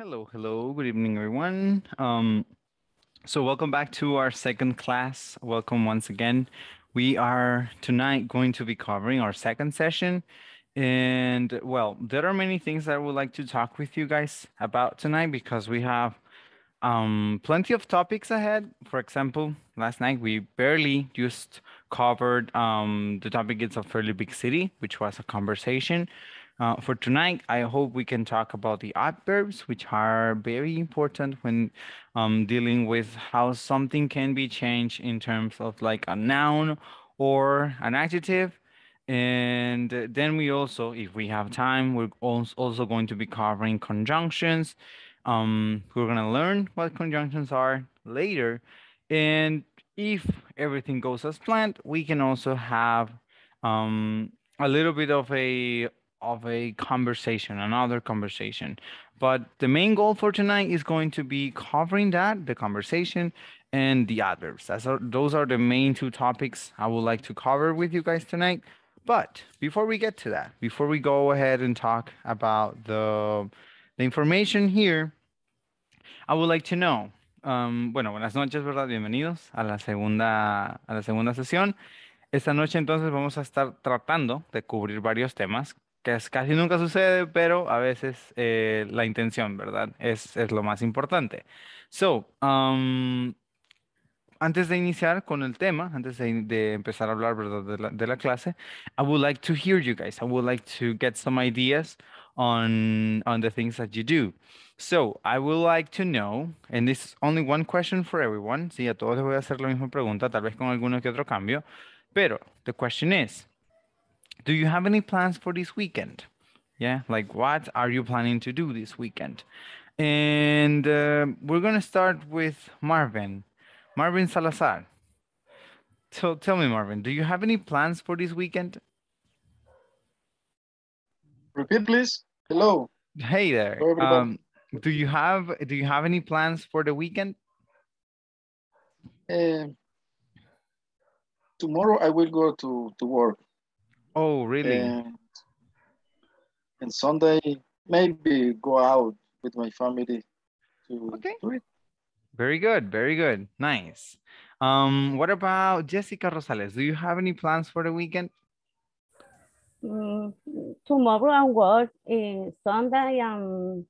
Hello, hello. Good evening, everyone. Um, so, welcome back to our second class. Welcome once again. We are tonight going to be covering our second session. And well, there are many things I would like to talk with you guys about tonight because we have um, plenty of topics ahead. For example, last night we barely just covered um, the topic It's a fairly big city, which was a conversation. Uh, for tonight, I hope we can talk about the adverbs, which are very important when um, dealing with how something can be changed in terms of like a noun or an adjective. And then we also, if we have time, we're also going to be covering conjunctions. Um, we're gonna learn what conjunctions are later. And if everything goes as planned, we can also have um, a little bit of a of a conversation, another conversation. But the main goal for tonight is going to be covering that, the conversation and the adverbs. That's our, those are the main two topics I would like to cover with you guys tonight. But before we get to that, before we go ahead and talk about the, the information here, I would like to know, um, bueno, buenas noches, ¿verdad? Bienvenidos a la segunda, a la segunda sesión. Esta noche entonces vamos a estar tratando de cubrir varios temas casi nunca sucede, pero a veces eh, la intención, ¿verdad? Es, es, lo más importante. So, um, antes de iniciar con el tema, antes de, empezar a hablar ¿verdad? De, la, clase, I would like to hear you guys. I would like to get some ideas on, on the things that you do. So, I would like to know, and this is only one question for everyone. Sí, a todos les voy a hacer la misma pregunta, tal vez con alguno que otro cambio. Pero, the question is, do you have any plans for this weekend? Yeah, like what are you planning to do this weekend? And uh, we're going to start with Marvin, Marvin Salazar. So tell me, Marvin, do you have any plans for this weekend? Repeat, please. Hello. Hey there. um, do you have do you have any plans for the weekend? Uh, tomorrow I will go to to work. Oh, really? And, and Sunday, maybe go out with my family to okay. do it. Very good, very good. Nice. Um, what about Jessica Rosales? Do you have any plans for the weekend? Mm, tomorrow i work in eh, Sunday and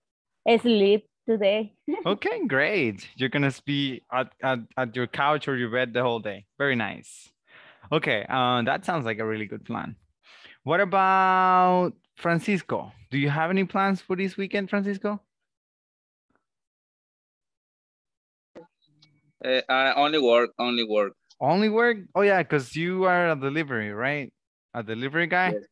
sleep today. okay, great. You're gonna be at, at, at your couch or your bed the whole day. Very nice. Okay, uh, that sounds like a really good plan. What about Francisco? Do you have any plans for this weekend, Francisco? Uh, I only work, only work. Only work? Oh yeah, because you are a delivery, right? A delivery guy? Yes.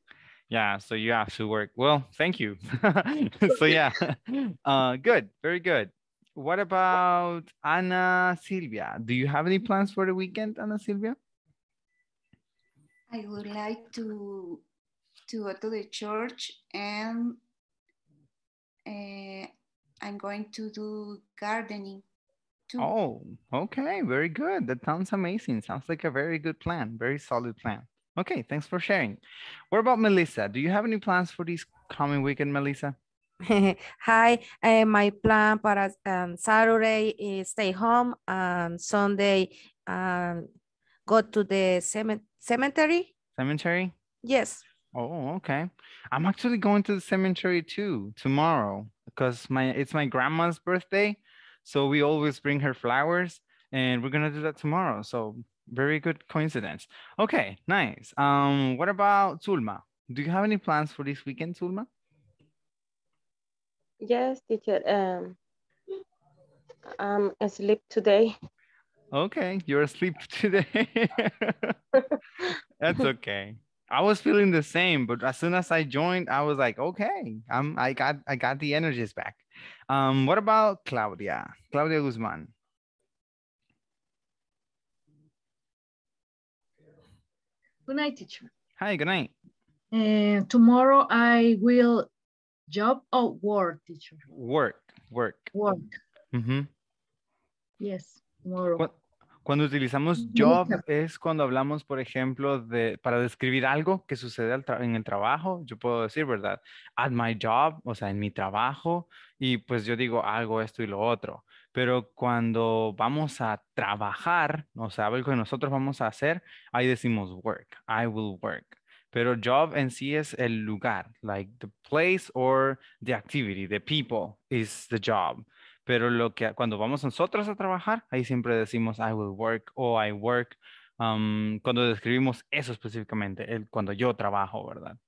Yeah, so you have to work. Well, thank you. so yeah, uh, good, very good. What about Ana Silvia? Do you have any plans for the weekend, Ana Silvia? I would like to to go to the church and uh, I'm going to do gardening too. Oh, okay. Very good. That sounds amazing. Sounds like a very good plan. Very solid plan. Okay. Thanks for sharing. What about Melissa? Do you have any plans for this coming weekend, Melissa? Hi, uh, my plan for um, Saturday is stay home and Sunday um, go to the cemetery. Cemetery? Yes. Oh, okay. I'm actually going to the cemetery too tomorrow because my it's my grandma's birthday, so we always bring her flowers, and we're gonna do that tomorrow. So very good coincidence. Okay, nice. Um, what about Zulma? Do you have any plans for this weekend, Zulma? Yes, teacher. Um, I'm asleep today. Okay, you're asleep today. That's okay. I was feeling the same, but as soon as I joined, I was like, okay, I'm I got I got the energies back. Um, what about Claudia? Claudia Guzman. Good night, teacher. Hi, good night. And uh, tomorrow I will job or oh, work, teacher. Work, work. Work. Mm -hmm. Yes, tomorrow. What Cuando utilizamos job es cuando hablamos, por ejemplo, de, para describir algo que sucede en el trabajo. Yo puedo decir, ¿verdad? At my job, o sea, en mi trabajo. Y pues yo digo, algo esto y lo otro. Pero cuando vamos a trabajar, o sea, algo que nosotros vamos a hacer, ahí decimos work. I will work. Pero job en sí es el lugar, like the place or the activity, the people is the job. Pero lo que cuando vamos nosotros a trabajar, ahí siempre decimos I will work o I work. Um, cuando describimos eso específicamente, el, cuando yo trabajo, ¿verdad?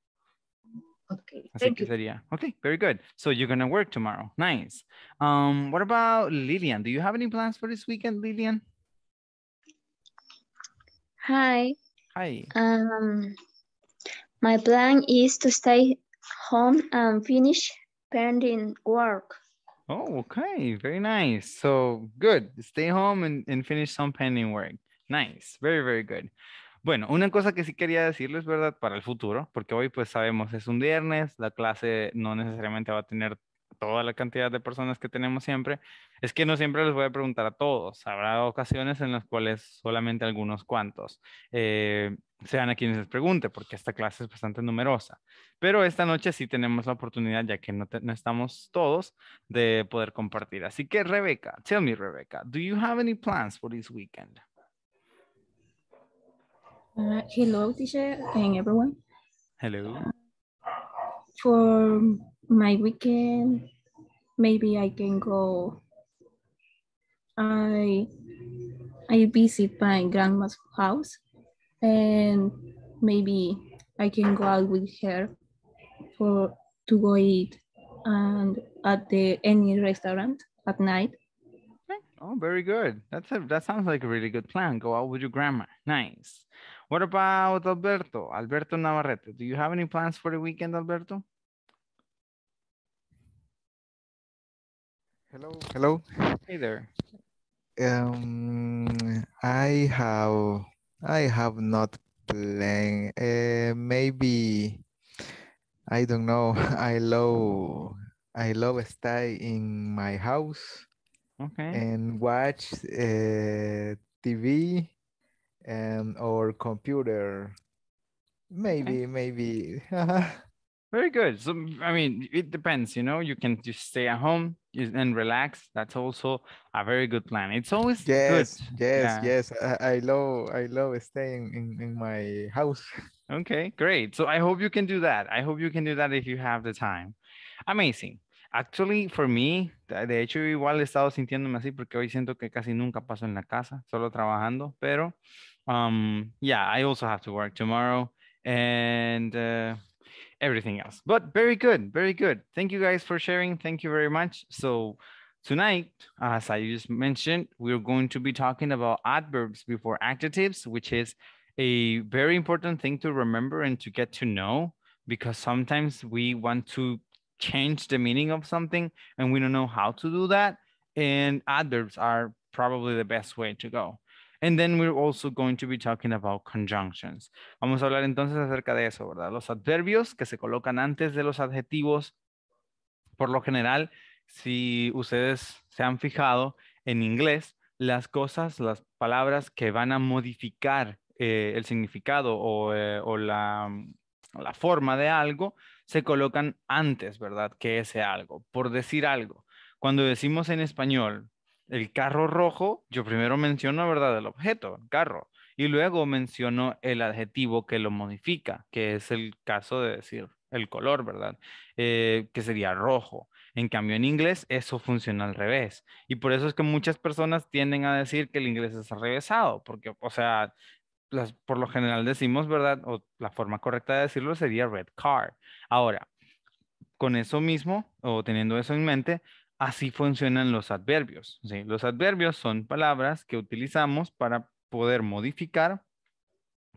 Okay, Así thank que you. sería. Okay, very good. So you're going to work tomorrow. Nice. Um, what about Lilian? Do you have any plans for this weekend, Lilian? Hi. Hi. Um, my plan is to stay home and finish pending work. Oh, okay. Very nice. So good. Stay home and, and finish some pending work. Nice. Very, very good. Bueno, una cosa que sí quería decirles, ¿verdad? Para el futuro, porque hoy pues sabemos es un viernes, la clase no necesariamente va a tener toda la cantidad de personas que tenemos siempre, es que no siempre les voy a preguntar a todos. Habrá ocasiones en las cuales solamente algunos cuantos eh, sean a quienes les pregunte, porque esta clase es bastante numerosa. Pero esta noche sí tenemos la oportunidad, ya que no, estamos todos, de poder compartir. Así que, Rebeca, tell me, Rebeca, do you have any plans for this weekend? Uh, hello, teacher, everyone. Hello. Um, for my weekend, maybe I can go. I I visit my grandma's house, and maybe I can go out with her for to go eat and at the any restaurant at night. Oh, very good. That's a, that sounds like a really good plan. Go out with your grandma. Nice. What about Alberto? Alberto Navarrete. Do you have any plans for the weekend, Alberto? Hello. Hello. Hey there. Um, I have I have not playing. Uh, maybe I don't know. I love I love stay in my house. Okay. And watch uh, TV and or computer. Maybe okay. maybe. Very good. So, I mean, it depends, you know, you can just stay at home and relax. That's also a very good plan. It's always yes, good. Yes, yeah. yes, I, I love, I love staying in, in my house. Okay, great. So I hope you can do that. I hope you can do that if you have the time. Amazing. Actually, for me, de hecho, igual he estado sintiéndome así porque hoy siento que casi nunca paso en la casa, solo trabajando, pero um, yeah, I also have to work tomorrow. And uh, everything else. But very good, very good. Thank you guys for sharing. Thank you very much. So tonight, as I just mentioned, we're going to be talking about adverbs before adjectives, which is a very important thing to remember and to get to know because sometimes we want to change the meaning of something and we don't know how to do that. And adverbs are probably the best way to go. And then we're also going to be talking about conjunctions. Vamos a hablar entonces acerca de eso, ¿verdad? Los adverbios que se colocan antes de los adjetivos. Por lo general, si ustedes se han fijado en inglés, las cosas, las palabras que van a modificar eh, el significado o, eh, mm, la forma de algo se colocan antes, ¿verdad? Que ese algo, por decir algo. Cuando decimos en español, el carro rojo, yo primero menciono, ¿verdad?, el objeto, el carro, y luego menciono el adjetivo que lo modifica, que es el caso de decir el color, ¿verdad?, eh, que sería rojo. En cambio, en inglés eso funciona al revés. Y por eso es que muchas personas tienden a decir que el inglés es arrevesado. porque, o sea, por lo general decimos, ¿verdad? O la forma correcta de decirlo sería red car. Ahora, con eso mismo, o teniendo eso en mente, así funcionan los adverbios. Los adverbios son palabras que utilizamos para poder modificar,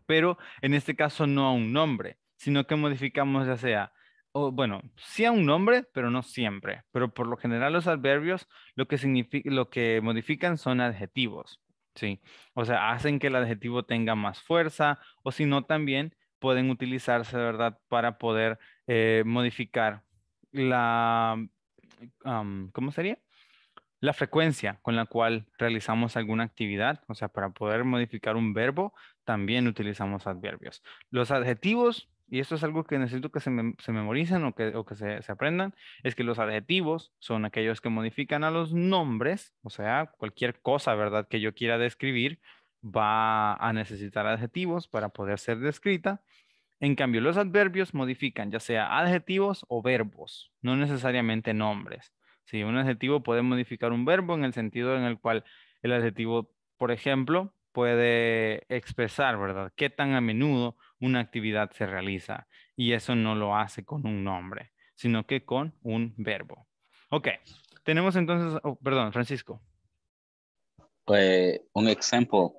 pero en este caso no a un nombre, sino que modificamos ya sea, o, bueno, sí a un nombre, pero no siempre. Pero por lo general los adverbios lo que, lo que modifican son adjetivos. Sí, o sea, hacen que el adjetivo tenga más fuerza o si no también pueden utilizarse, ¿verdad? Para poder eh, modificar la ¿cómo sería? La frecuencia con la cual realizamos alguna actividad, o sea, para poder modificar un verbo, también utilizamos adverbios. Los adjetivos, y esto es algo que necesito que se, memoricen o que, se, se, aprendan, es que los adjetivos son aquellos que modifican a los nombres, o sea, cualquier cosa, ¿verdad?, que yo quiera describir va a necesitar adjetivos para poder ser descrita en cambio, los adverbios modifican ya sea adjetivos o verbos, no necesariamente nombres. Si un adjetivo puede modificar un verbo en el sentido en el cual el adjetivo, por ejemplo, puede expresar, ¿verdad? Qué tan a menudo una actividad se realiza. Y eso no lo hace con un nombre, sino que con un verbo. Ok, tenemos entonces, oh, perdón, Francisco. Pues, un ejemplo.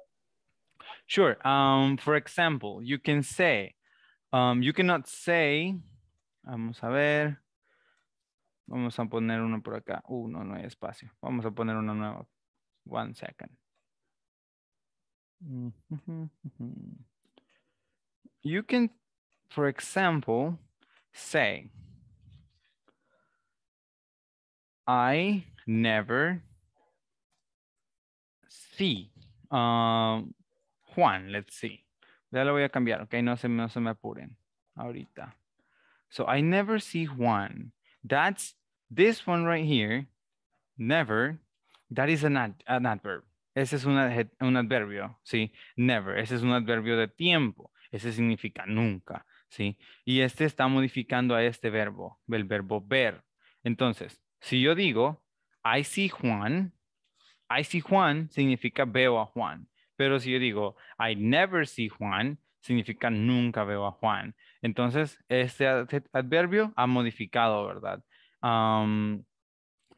Sure. Um, for example, you can say, Um, you cannot say, vamos a ver, vamos a poner uno por acá. Uh, no, no hay espacio. Vamos a poner uno nuevo. One second. Mm-hmm, mm-hmm. You can, for example, say, I never see um, Juan, let's see. Ya lo voy a cambiar, ok? No se, me apuren ahorita. So I never see Juan. That's this one right here. Never. That is an, adverb. Ese es un, un adverbio, ¿sí? Never. Ese es un adverbio de tiempo. Ese significa nunca, ¿sí? Y este está modificando a este verbo, el verbo ver. Entonces, si yo digo, I see Juan, I see Juan significa veo a Juan. Pero si yo digo, I never see Juan, significa nunca veo a Juan. Entonces, este, este adverbio ha modificado, ¿verdad?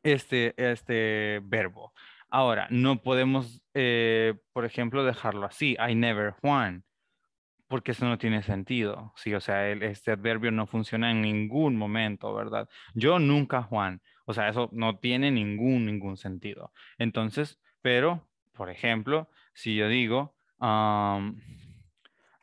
Este, este, verbo. Ahora, no podemos, eh, por ejemplo, dejarlo así, I never Juan, porque eso no tiene sentido. Sí, o sea, este adverbio no funciona en ningún momento, ¿verdad? Yo nunca Juan. O sea, eso no tiene ningún, ningún sentido. Entonces, pero, por ejemplo, si yo digo um,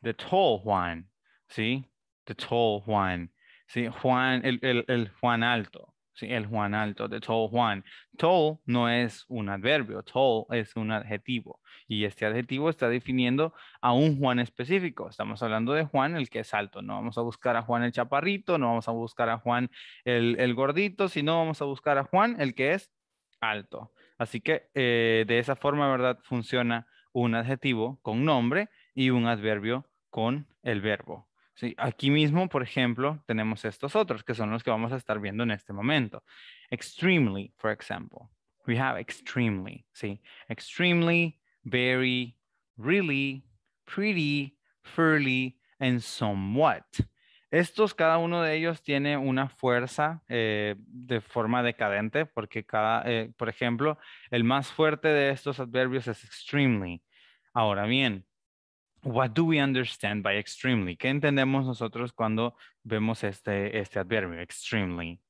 the tall Juan, ¿sí? The tall Juan, ¿sí? Juan, el, Juan alto, ¿sí? El Juan alto, the tall Juan. Tall no es un adverbio, tall es un adjetivo. Y este adjetivo está definiendo a un Juan específico. Estamos hablando de Juan, el que es alto. No vamos a buscar a Juan el chaparrito, no vamos a buscar a Juan el, el gordito, sino vamos a buscar a Juan el que es alto. Así que eh, de esa forma, ¿verdad? Funciona un adjetivo con nombre y un adverbio con el verbo. Aquí mismo, por ejemplo, tenemos estos otros que son los que vamos a estar viendo en este momento. Extremely, for example. We have extremely, Extremely, very, really, pretty, fairly, and somewhat. Estos, cada uno de ellos tiene una fuerza eh, de forma decadente, porque cada, eh, por ejemplo, el más fuerte de estos adverbios es extremely. Ahora bien, what do we understand by extremely? ¿Qué entendemos nosotros cuando vemos este, este adverbio, extremely?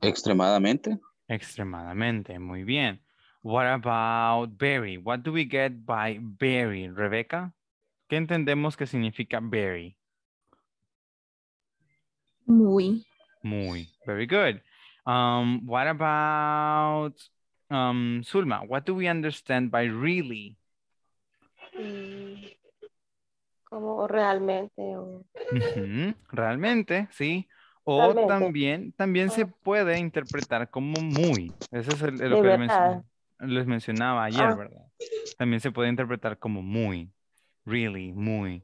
Extremadamente. Extremadamente, muy bien. What about very? What do we get by very, Rebecca? ¿Qué entendemos que significa very? Muy. Muy. Very good. Um, what about um, Sulma? What do we understand by really? Mm, como realmente. Realmente, sí. O también, también se ah. puede interpretar como muy. Ese es lo que les, mencionaba ayer, ah. ¿verdad? También se puede interpretar como muy really, muy.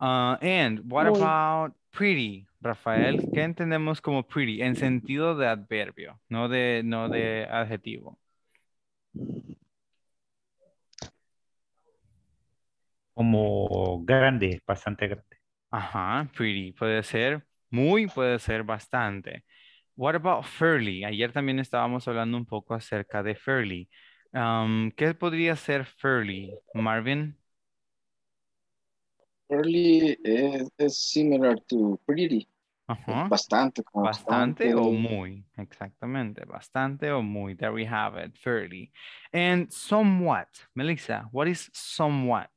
Ah, and what about pretty, Rafael? ¿Qué entendemos como pretty en sentido de adverbio, no de, no de adjetivo? Como grande, bastante grande. Ajá, pretty. Puede ser muy, puede ser bastante. What about fairly? Ayer también estábamos hablando un poco acerca de fairly. Um, ¿Qué podría ser fairly, Marvin? Early es, es similar to pretty. Eh, Ajá. Bastante, bastante. Bastante o muy. Exactamente. Bastante o muy. There we have it. Fairly. And somewhat. Melissa, what is somewhat?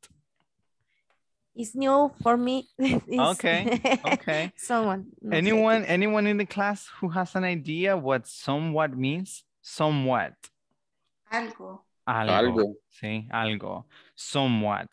It's new for me. okay. Okay. someone. Anyone, anyone in the class who has an idea what somewhat means? Somewhat. Algo. Algo. algo. Sí, algo. Somewhat.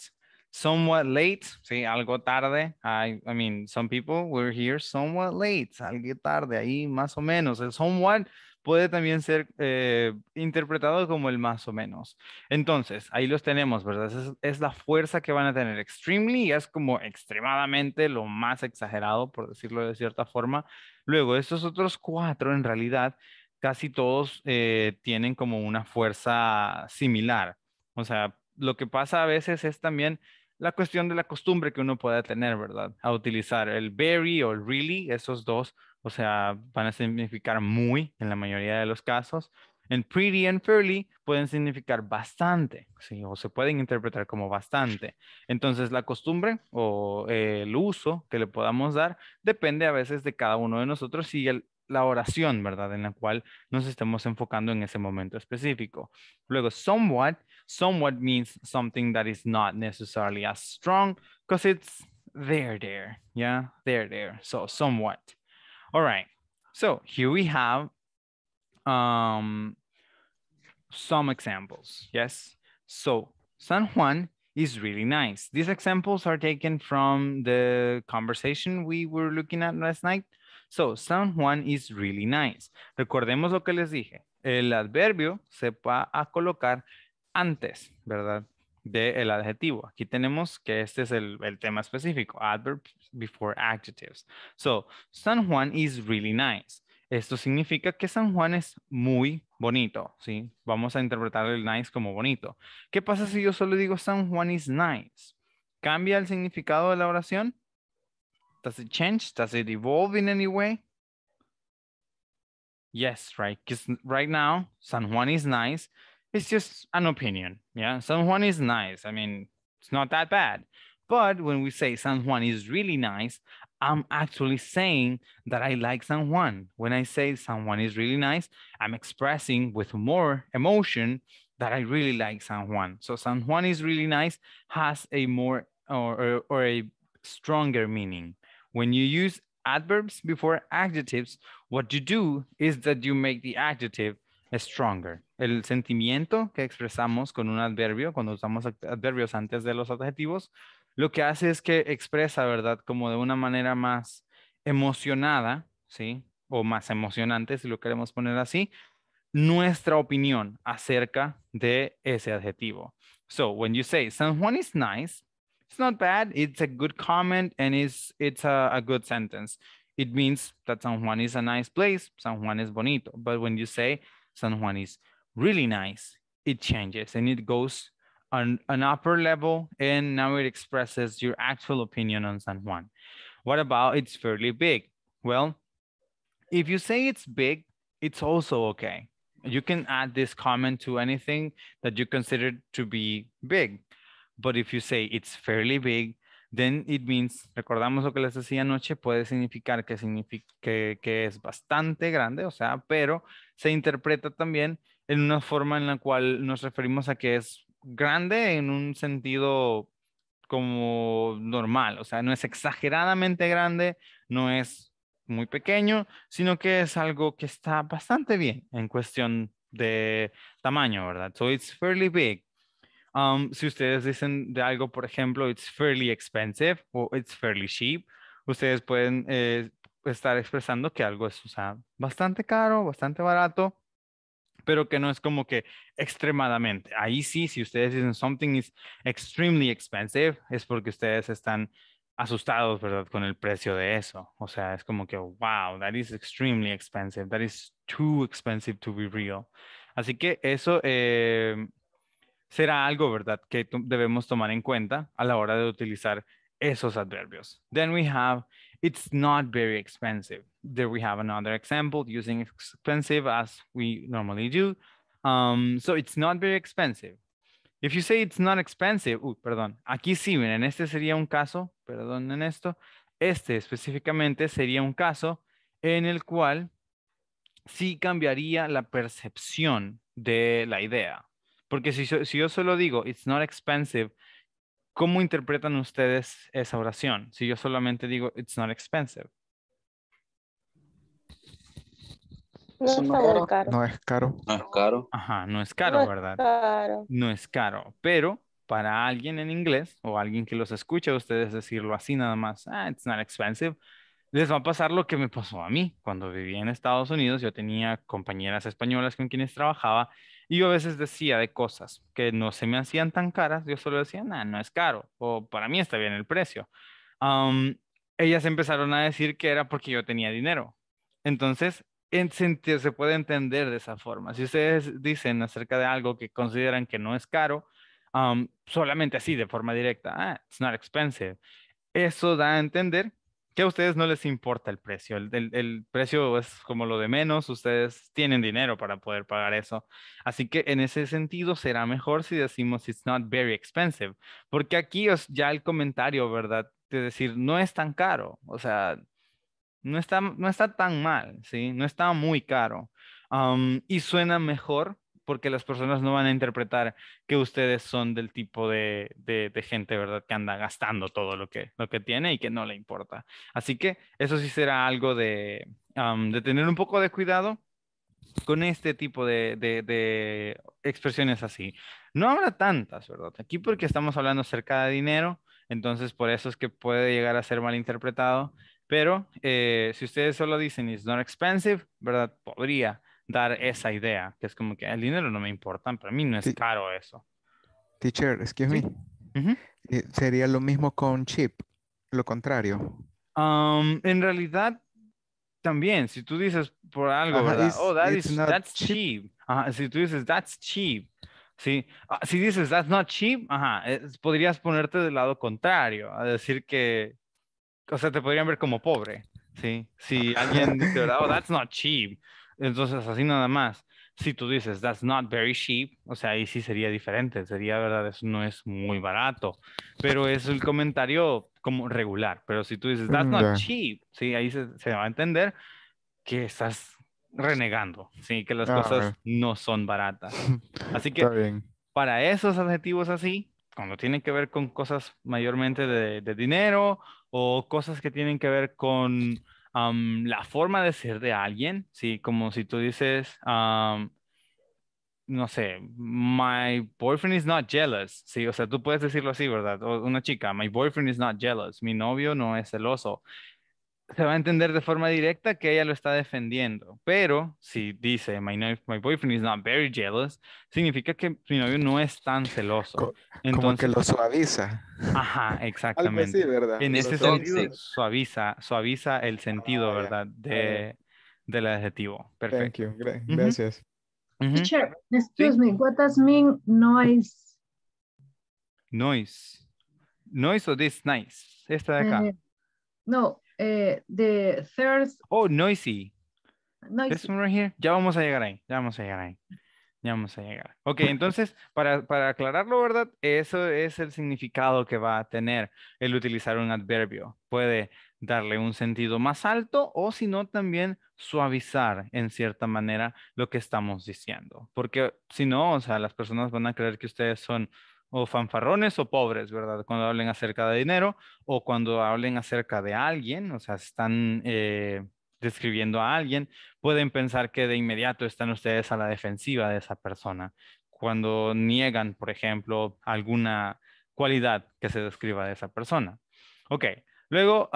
somewhat late, sí, algo tarde. I, mean, some people were here somewhat late, algo tarde, ahí más o menos. El somewhat puede también ser eh, interpretado como el más o menos. Entonces, ahí los tenemos, ¿verdad? Es, es, la fuerza que van a tener. Extremely es como extremadamente lo más exagerado, por decirlo de cierta forma. Luego, estos otros cuatro, en realidad, casi todos eh, tienen como una fuerza similar. O sea, lo que pasa a veces es también la cuestión de la costumbre que uno pueda tener, ¿verdad? A utilizar el very o el really, esos dos, o sea, van a significar muy en la mayoría de los casos. En pretty and fairly pueden significar bastante, ¿sí? o se pueden interpretar como bastante. Entonces, la costumbre o eh, el uso que le podamos dar depende a veces de cada uno de nosotros y la oración, ¿verdad? En la cual nos estemos enfocando en ese momento específico. Luego, somewhat somewhat means something that is not necessarily as strong because it's there, there. Yeah, there, there. So somewhat. All right. So here we have um, some examples. Yes. So San Juan is really nice. These examples are taken from the conversation we were looking at last night. So San Juan is really nice. Recordemos lo que les dije. El adverbio se va a colocar antes, ¿verdad? de el adjetivo. Aquí tenemos que este es el, tema específico, adverbs before adjectives. So, San Juan is really nice. Esto significa que San Juan es muy bonito, ¿sí? Vamos a interpretar el nice como bonito. ¿Qué pasa si yo solo digo San Juan is nice? ¿Cambia el significado de la oración? Does it change? Does it evolve in any way? Yes, right? Because right now, San Juan is nice it's just an opinion. Yeah. San Juan is nice. I mean, it's not that bad. But when we say San Juan is really nice, I'm actually saying that I like San Juan. When I say San Juan is really nice, I'm expressing with more emotion that I really like San Juan. So San Juan is really nice has a more or, or, or a stronger meaning. When you use adverbs before adjectives, what you do is that you make the adjective stronger. El sentimiento que expresamos con un adverbio, cuando usamos adverbios antes de los adjetivos, lo que hace es que expresa, ¿verdad? Como de una manera más emocionada, ¿sí? O más emocionante, si lo queremos poner así, nuestra opinión acerca de ese adjetivo. So, when you say San Juan is nice, it's not bad, it's a good comment and it's, it's a, good sentence. It means that San Juan is a nice place, San Juan is bonito. But when you say San Juan is really nice. It changes and it goes on an upper level, and now it expresses your actual opinion on San Juan. What about it's fairly big? Well, if you say it's big, it's also okay. You can add this comment to anything that you consider to be big. But if you say it's fairly big, then it means, recordamos lo que les decía anoche, puede significar que, significa, que, que es bastante grande, o sea, pero se interpreta también en una forma en la cual nos referimos a que es grande en un sentido como normal, o sea, no es exageradamente grande, no es muy pequeño, sino que es algo que está bastante bien en cuestión de tamaño, ¿verdad? So it's fairly big. Um, si ustedes dicen de algo, por ejemplo, it's fairly expensive o it's fairly cheap, ustedes pueden eh, estar expresando que algo es, o sea, bastante caro, bastante barato, pero que no es como que extremadamente. Ahí sí, si ustedes dicen something is extremely expensive, es porque ustedes están asustados, ¿verdad? Con el precio de eso. O sea, es como que, wow, that is extremely expensive. That is too expensive to be real. Así que eso em, será algo, ¿verdad? Que debemos tomar en cuenta a la hora de utilizar esos adverbios. Then we have it's not very expensive. There we have another example using expensive as we normally do. Um, so it's not very expensive. If you say it's not expensive, perdón, aquí sí, miren, este sería un caso, perdón en esto, este específicamente sería un caso en el cual sí cambiaría la percepción de la idea. Porque si, si yo solo digo, it's not expensive, ¿Cómo interpretan ustedes esa oración? Si yo solamente digo, it's not expensive. No es, caro. no es caro. Ajá, no es caro, ¿verdad? No es caro, pero para alguien en inglés o alguien que los escucha, ustedes decirlo así nada más, ah, it's not expensive, les va a pasar lo que me pasó a mí. Cuando vivía en Estados Unidos, yo tenía compañeras españolas con quienes trabajaba y yo a veces decía de cosas que no se me hacían tan caras, yo solo decía, no, no es caro, o para mí está bien el precio. ellas empezaron a decir que era porque yo tenía dinero. Entonces, se puede entender de esa forma. Si ustedes dicen acerca de algo que consideran que no es caro, solamente así, de forma directa, ah, it's not expensive. Eso da a entender que a ustedes no les importa el precio. El, precio es como lo de menos, ustedes tienen dinero para poder pagar eso. Así que en ese sentido será mejor si decimos it's not very expensive, porque aquí ya el comentario, ¿verdad? De decir no es tan caro, o sea, no está, no está tan mal, ¿sí? No está muy caro. y suena mejor porque las personas no van a interpretar que ustedes son del tipo de, gente, ¿verdad? Que anda gastando todo lo que, lo que tiene y que no le importa. Así que eso sí será algo de, tener un poco de cuidado con este tipo de, expresiones así. No habrá tantas, ¿verdad? Aquí porque estamos hablando acerca de dinero, entonces por eso es que puede llegar a ser malinterpretado. Pero eh, si ustedes solo dicen it's not expensive, ¿verdad? Podría dar esa idea, que es como que ah, el dinero no me importa, para mí no es caro eso. Teacher, excuse me. Eh, ¿Sería lo mismo con cheap? Lo contrario. Um, en realidad, también, si tú dices por algo, ¿verdad? Oh, that's cheap. si tú dices, that's cheap. Sí. Ah, si dices, that's not cheap, podrías ponerte del lado contrario, a decir que, o sea, te podrían ver como pobre, ¿sí? Si alguien dice, oh, that's not cheap, entonces, así nada más. Si tú dices, that's not very cheap, o sea, ahí sí sería diferente, sería, verdad, eso no es muy barato, pero es el comentario como regular. Pero si tú dices, that's not cheap, sí, ahí se, va a entender que estás renegando, sí, que las ah, cosas no son baratas. Así que para esos adjetivos así, cuando tienen que ver con cosas mayormente de, de dinero o cosas que tienen que ver con la forma de ser de alguien, ¿sí? Como si tú dices, no sé, my boyfriend is not jealous, ¿sí? O sea, tú puedes decirlo así, ¿verdad? O una chica, my boyfriend is not jealous, mi novio no es celoso se va a entender de forma directa que ella lo está defendiendo. Pero si dice, my, boyfriend is not very jealous, significa que mi novio no es tan celoso. Entonces, lo suaviza. Ajá, exactamente. En ese sentido, suaviza, suaviza el sentido, ah, ¿verdad? De, del adjetivo. Perfecto. Gracias. Teacher, excuse me, what does mean noise? Noise. Noise o this nice. Esta de acá. Eh, no, eh, the third. Oh, noisy. This one right here. Ya vamos a llegar ahí. Ya vamos a llegar ahí. Ya vamos a llegar. Ok, entonces, para, para aclararlo, ¿verdad? Eso es el significado que va a tener el utilizar un adverbio. Puede darle un sentido más alto o si no también suavizar en cierta manera lo que estamos diciendo. Porque si no, o sea, las personas van a creer que ustedes son o fanfarrones o pobres, ¿verdad? Cuando hablen acerca de dinero o cuando hablen acerca de alguien, o sea, están eh, describiendo a alguien, pueden pensar que de inmediato están ustedes a la defensiva de esa persona. Cuando niegan, por ejemplo, alguna cualidad que se describa de esa persona. Ok, luego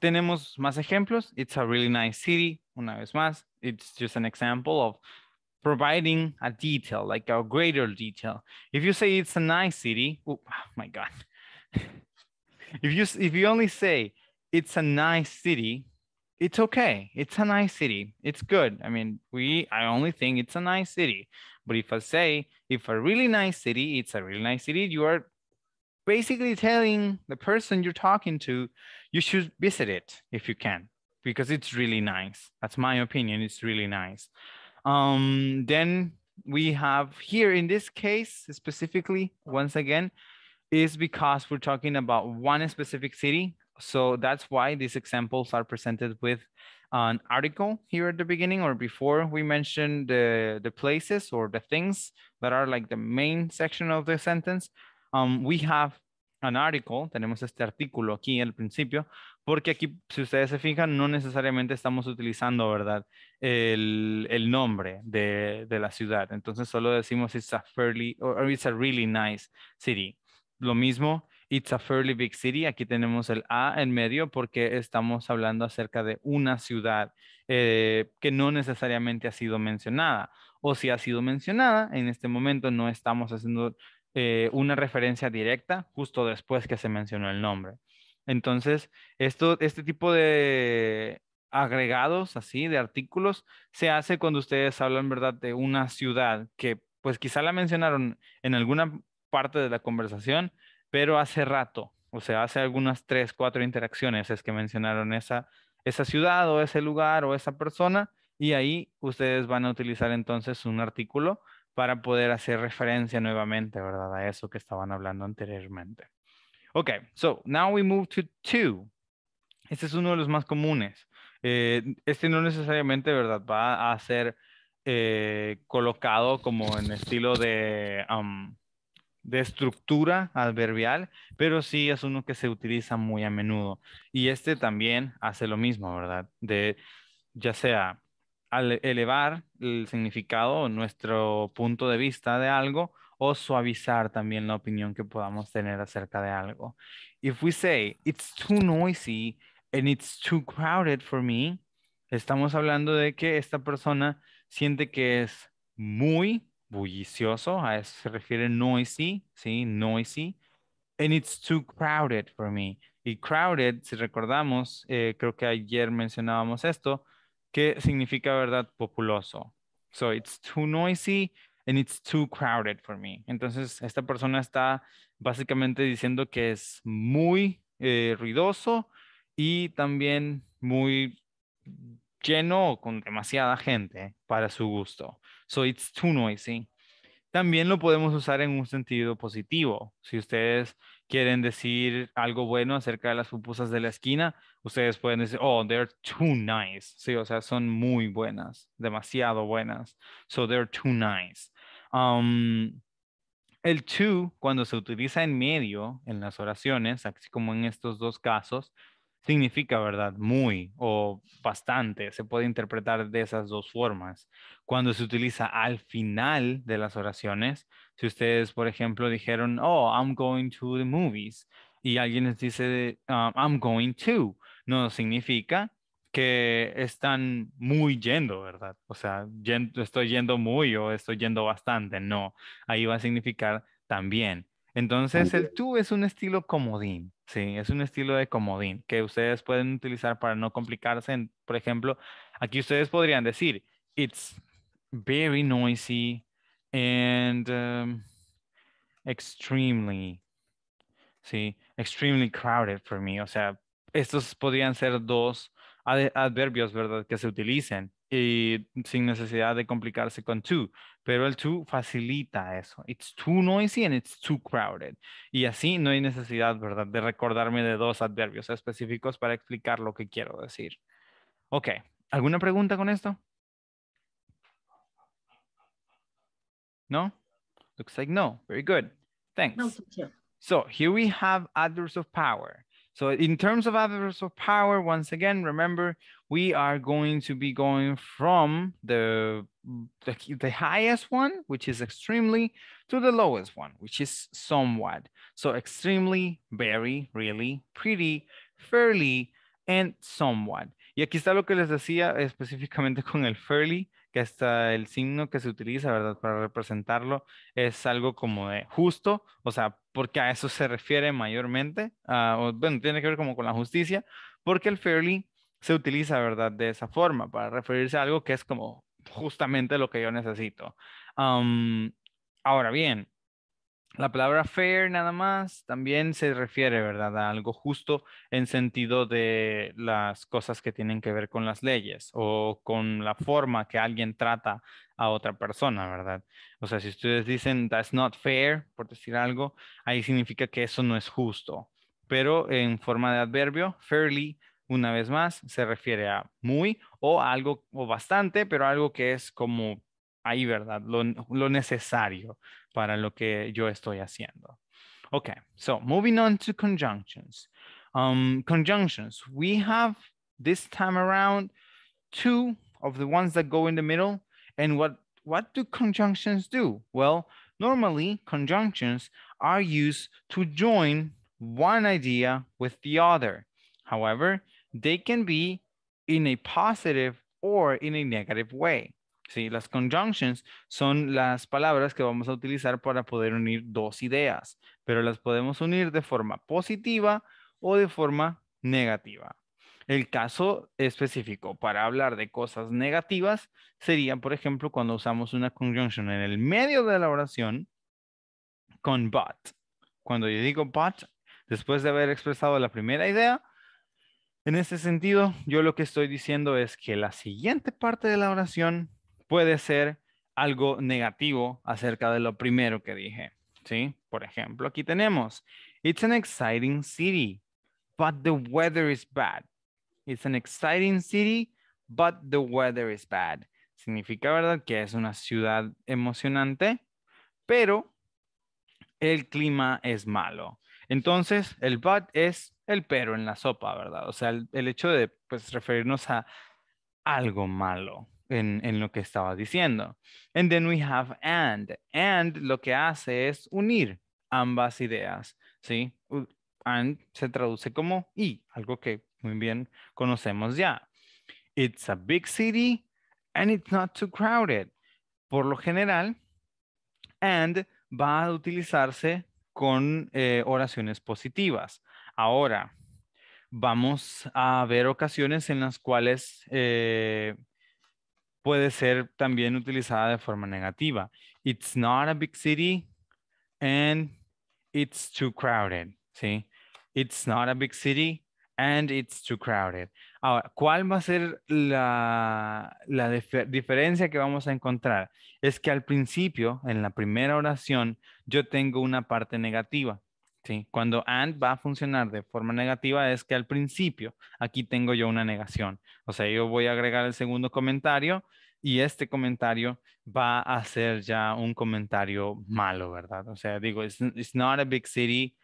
tenemos más ejemplos. It's a really nice city, una vez más. It's just an example of providing a detail, like a greater detail. If you say it's a nice city, oh, oh my God. if, you, if you only say it's a nice city, it's okay. It's a nice city. It's good. I mean, we, I only think it's a nice city. But if I say, if a really nice city, it's a really nice city, you are basically telling the person you're talking to, you should visit it if you can, because it's really nice. That's my opinion. It's really nice. Um, then we have here in this case specifically, once again, is because we're talking about one specific city. So that's why these examples are presented with an article here at the beginning or before we mention the, the places or the things that are like the main section of the sentence. Um, we have an article, tenemos este artículo aquí al principio, porque aquí, si ustedes se fijan, no necesariamente estamos utilizando, ¿verdad?, el, nombre de, la ciudad. Entonces solo decimos it's a fairly, or it's a really nice city. Lo mismo, it's a fairly big city. Aquí tenemos el A en medio porque estamos hablando acerca de una ciudad eh, que no necesariamente ha sido mencionada. O si ha sido mencionada, en este momento no estamos haciendo eh, una referencia directa justo después que se mencionó el nombre. Entonces, esto, este tipo de agregados así, de artículos, se hace cuando ustedes hablan, ¿verdad?, de una ciudad que pues quizá la mencionaron en alguna parte de la conversación, pero hace rato, o sea, hace algunas tres, cuatro interacciones es que mencionaron esa, esa ciudad o ese lugar o esa persona, y ahí ustedes van a utilizar entonces un artículo para poder hacer referencia nuevamente, ¿verdad? A eso que estaban hablando anteriormente. Ok, so now we move to two. Este es uno de los más comunes. Eh, este no necesariamente, ¿verdad? Va a ser eh, colocado como en estilo de, um, de estructura adverbial, pero sí es uno que se utiliza muy a menudo. Y este también hace lo mismo, ¿verdad? De ya sea al elevar el significado, nuestro punto de vista de algo, o suavizar también la opinión que podamos tener acerca de algo. If we say, it's too noisy and it's too crowded for me, estamos hablando de que esta persona siente que es muy bullicioso, a eso se refiere noisy, ¿sí? Noisy. And it's too crowded for me. Y crowded, si recordamos, eh, creo que ayer mencionábamos esto, ¿Qué significa, ¿verdad? Populoso. So it's too noisy and it's too crowded for me. Entonces, esta persona está básicamente diciendo que es muy eh, ruidoso y también muy lleno con demasiada gente para su gusto. So it's too noisy también lo podemos usar en un sentido positivo. Si ustedes quieren decir algo bueno acerca de las pupusas de la esquina, ustedes pueden decir, oh, they're too nice. Sí, o sea, son muy buenas, demasiado buenas. So they're too nice. Um, el to, cuando se utiliza en medio, en las oraciones, así como en estos dos casos, significa verdad muy o bastante. Se puede interpretar de esas dos formas. Cuando se utiliza al final de las oraciones, si ustedes, por ejemplo, dijeron, oh, I'm going to the movies, y alguien les dice, ah, I'm going to, no significa que están muy yendo, ¿verdad? O sea, estoy yendo muy o estoy yendo bastante, no. Ahí va a significar también. Entonces, el to es un estilo comodín. Sí, es un estilo de comodín que ustedes pueden utilizar para no complicarse. por ejemplo, aquí ustedes podrían decir, it's very noisy and um, extremely, extremely crowded for me. O sea, estos podrían ser dos adverbios, ¿verdad? Que se utilicen y sin necesidad de complicarse con to pero el too facilita eso. It's too noisy and it's too crowded. Y así no hay necesidad, ¿verdad?, de recordarme de dos adverbios específicos para explicar lo que quiero decir. Ok, ¿alguna pregunta con esto? No? Looks like no. Very good. Thanks. so here we have adverbs of power. So in terms of avenues of power, once again, remember, we are going to be going from the, the, the, highest one, which is extremely, to the lowest one, which is somewhat. So extremely, very, really, pretty, fairly, and somewhat. Y aquí está lo que les decía específicamente con el fairly, que está el signo que se utiliza, ¿verdad? Para representarlo es algo como de justo, o sea, porque a eso se refiere mayormente, ah, o, bueno, tiene que ver como con la justicia, porque el fairly se utiliza, ¿verdad?, de esa forma, para referirse a algo que es como justamente lo que yo necesito. ahora bien, la palabra fair nada más también se refiere, ¿verdad?, a algo justo en sentido de las cosas que tienen que ver con las leyes o con la forma que alguien trata a otra persona, ¿verdad? O sea, si ustedes dicen that's not fair, por decir algo, ahí significa que eso no es justo. Pero en forma de adverbio, fairly, una vez más, se refiere a muy o algo o bastante, pero algo que es como ahí, ¿verdad? lo necesario para lo que yo estoy haciendo. Okay, so moving on to conjunctions. Um, conjunctions, we have this time around two of the ones that go in the middle. And what, what do conjunctions do? Well, normally conjunctions are used to join one idea with the other. However, they can be in a positive or in a negative way. Sí, las conjunctions son las palabras que vamos a utilizar para poder unir dos ideas, pero las podemos unir de forma positiva o de forma negativa. El caso específico para hablar de cosas negativas sería, por ejemplo, cuando usamos una conjunction en el medio de la oración con but. Cuando yo digo but, después de haber expresado la primera idea, en ese sentido, yo lo que estoy diciendo es que la siguiente parte de la oración puede ser algo negativo acerca de lo primero que dije. ¿sí? Por ejemplo, aquí tenemos, it's an exciting city, but the weather is bad. It's an exciting city, but the weather is bad. Significa, ¿verdad? Que es una ciudad emocionante, pero el clima es malo. Entonces, el but es el pero en la sopa, ¿verdad? O sea, el, hecho de pues, referirnos a algo malo, en, lo que estaba diciendo. And then we have and. And lo que hace es unir ambas ideas, ¿sí? And se traduce como y, algo que muy bien conocemos ya. It's a big city and it's not too crowded. Por lo general, and va a utilizarse con eh, oraciones positivas. Ahora, vamos a ver ocasiones en las cuales eh, puede ser también utilizada de forma negativa. It's not a big city and it's too crowded, ¿sí? It's not a big city and it's too crowded. Ahora, ¿cuál va a ser la, la diferencia que vamos a encontrar? Es que al principio, en la primera oración, yo tengo una parte negativa. ¿sí? Cuando and va a funcionar de forma negativa es que al principio aquí tengo yo una negación. O sea, yo voy a agregar el segundo comentario y este comentario va a ser ya un comentario malo, ¿verdad? O sea, digo, it's, not a big city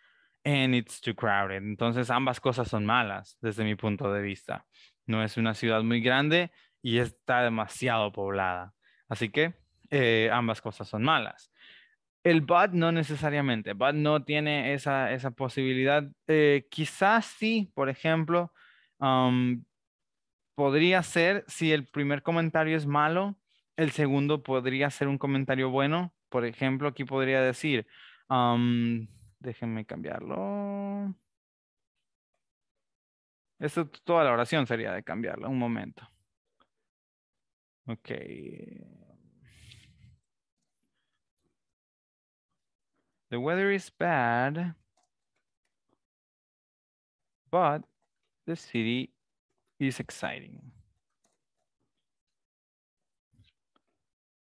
and it's too crowded. Entonces ambas cosas son malas desde mi punto de vista. No es una ciudad muy grande y está demasiado poblada. Así que eh, ambas cosas son malas. El bot no necesariamente, bot no tiene esa, posibilidad. Eh, quizás sí, por ejemplo, podría ser, si el primer comentario es malo, el segundo podría ser un comentario bueno. Por ejemplo, aquí podría decir, déjenme cambiarlo. Esto, toda la oración sería de cambiarlo, un momento. Ok. The weather is bad, but the city is exciting.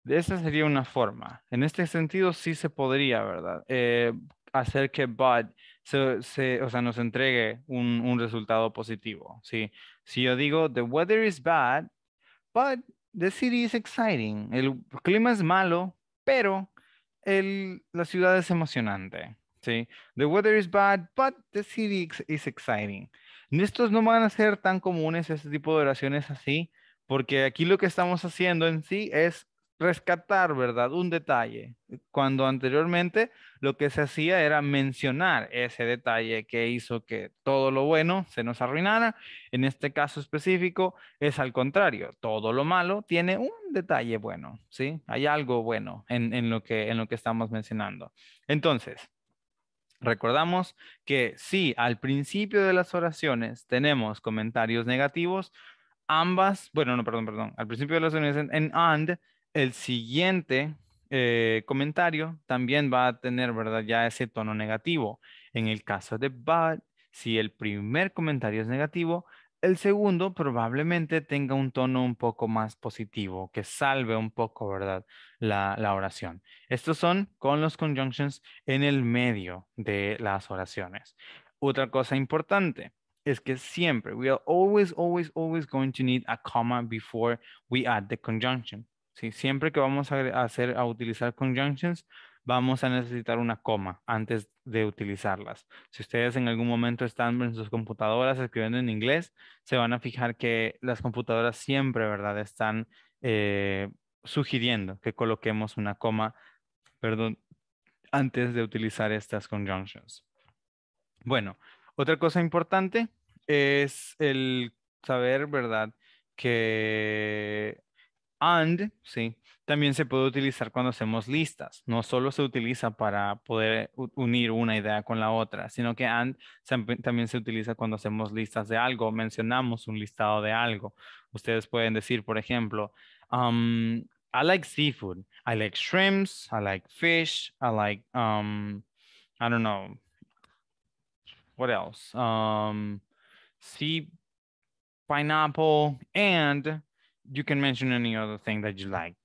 esa sería una forma. En este sentido sí se podría, ¿verdad? Eh, hacer que but se, se, o sea, nos entregue un, resultado positivo. ¿sí? Si yo digo, the weather is bad, but the city is exciting. El clima es malo, pero la ciudad es emocionante. ¿sí? The weather is bad, but the city is exciting. Estos no van a ser tan comunes, este tipo de oraciones así, porque aquí lo que estamos haciendo en sí es rescatar, ¿verdad? Un detalle, cuando anteriormente lo que se hacía era mencionar ese detalle que hizo que todo lo bueno se nos arruinara. En este caso específico es al contrario, todo lo malo tiene un detalle bueno, ¿sí? Hay algo bueno en, en lo, que, en lo que estamos mencionando. Entonces, recordamos que si al principio de las oraciones tenemos comentarios negativos, ambas, bueno, no, perdón, perdón, al principio de las oraciones en and, el siguiente eh, comentario también va a tener, ¿verdad? Ya ese tono negativo. En el caso de but, si el primer comentario es negativo, el segundo probablemente tenga un tono un poco más positivo, que salve un poco, ¿verdad? La, la, oración. Estos son con los conjunctions en el medio de las oraciones. Otra cosa importante es que siempre, we are always, always, always going to need a comma before we add the conjunction. ¿sí? Siempre que vamos a hacer, a utilizar conjunctions, vamos a necesitar una coma antes de utilizarlas. Si ustedes en algún momento están en sus computadoras escribiendo en inglés, se van a fijar que las computadoras siempre, ¿verdad? Están eh, sugiriendo que coloquemos una coma, perdón, antes de utilizar estas conjunctions. Bueno, otra cosa importante es el saber, ¿verdad? Que and, ¿sí? También se puede utilizar cuando hacemos listas. No solo se utiliza para poder unir una idea con la otra, sino que and también se utiliza cuando hacemos listas de algo, mencionamos un listado de algo. Ustedes pueden decir, por ejemplo, um, I like seafood. I like shrimps. I like fish. I like, um, I don't know, what else? Um, sea pineapple and you can mention any other thing that you like.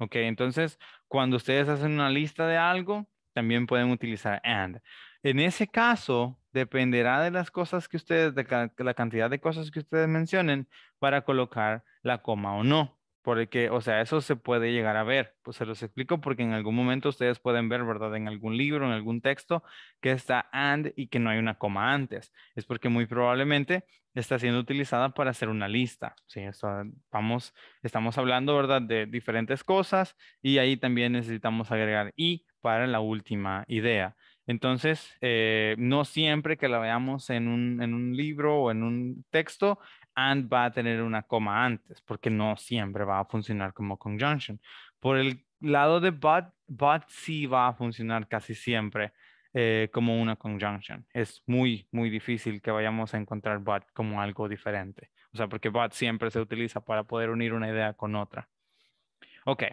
okay? entonces cuando ustedes hacen una lista de algo, también pueden utilizar and. En ese caso, dependerá de las cosas que ustedes, de la cantidad de cosas que ustedes mencionen para colocar la coma o no. Porque, o sea, eso se puede llegar a ver. Pues se los explico porque en algún momento ustedes pueden ver, ¿verdad? En algún libro, en algún texto, que está and y que no hay una coma antes. Es porque muy probablemente está siendo utilizada para hacer una lista. Sí, Esto, vamos, estamos hablando, ¿verdad? De diferentes cosas y ahí también necesitamos agregar y para la última idea. Entonces, eh, no siempre que la veamos en un, en un libro o en un texto and va a tener una coma antes, porque no siempre va a funcionar como conjunction. Por el lado de but, but sí va a funcionar casi siempre eh, como una conjunction. Es muy, muy difícil que vayamos a encontrar but como algo diferente. O sea, porque but siempre se utiliza para poder unir una idea con otra. Ok.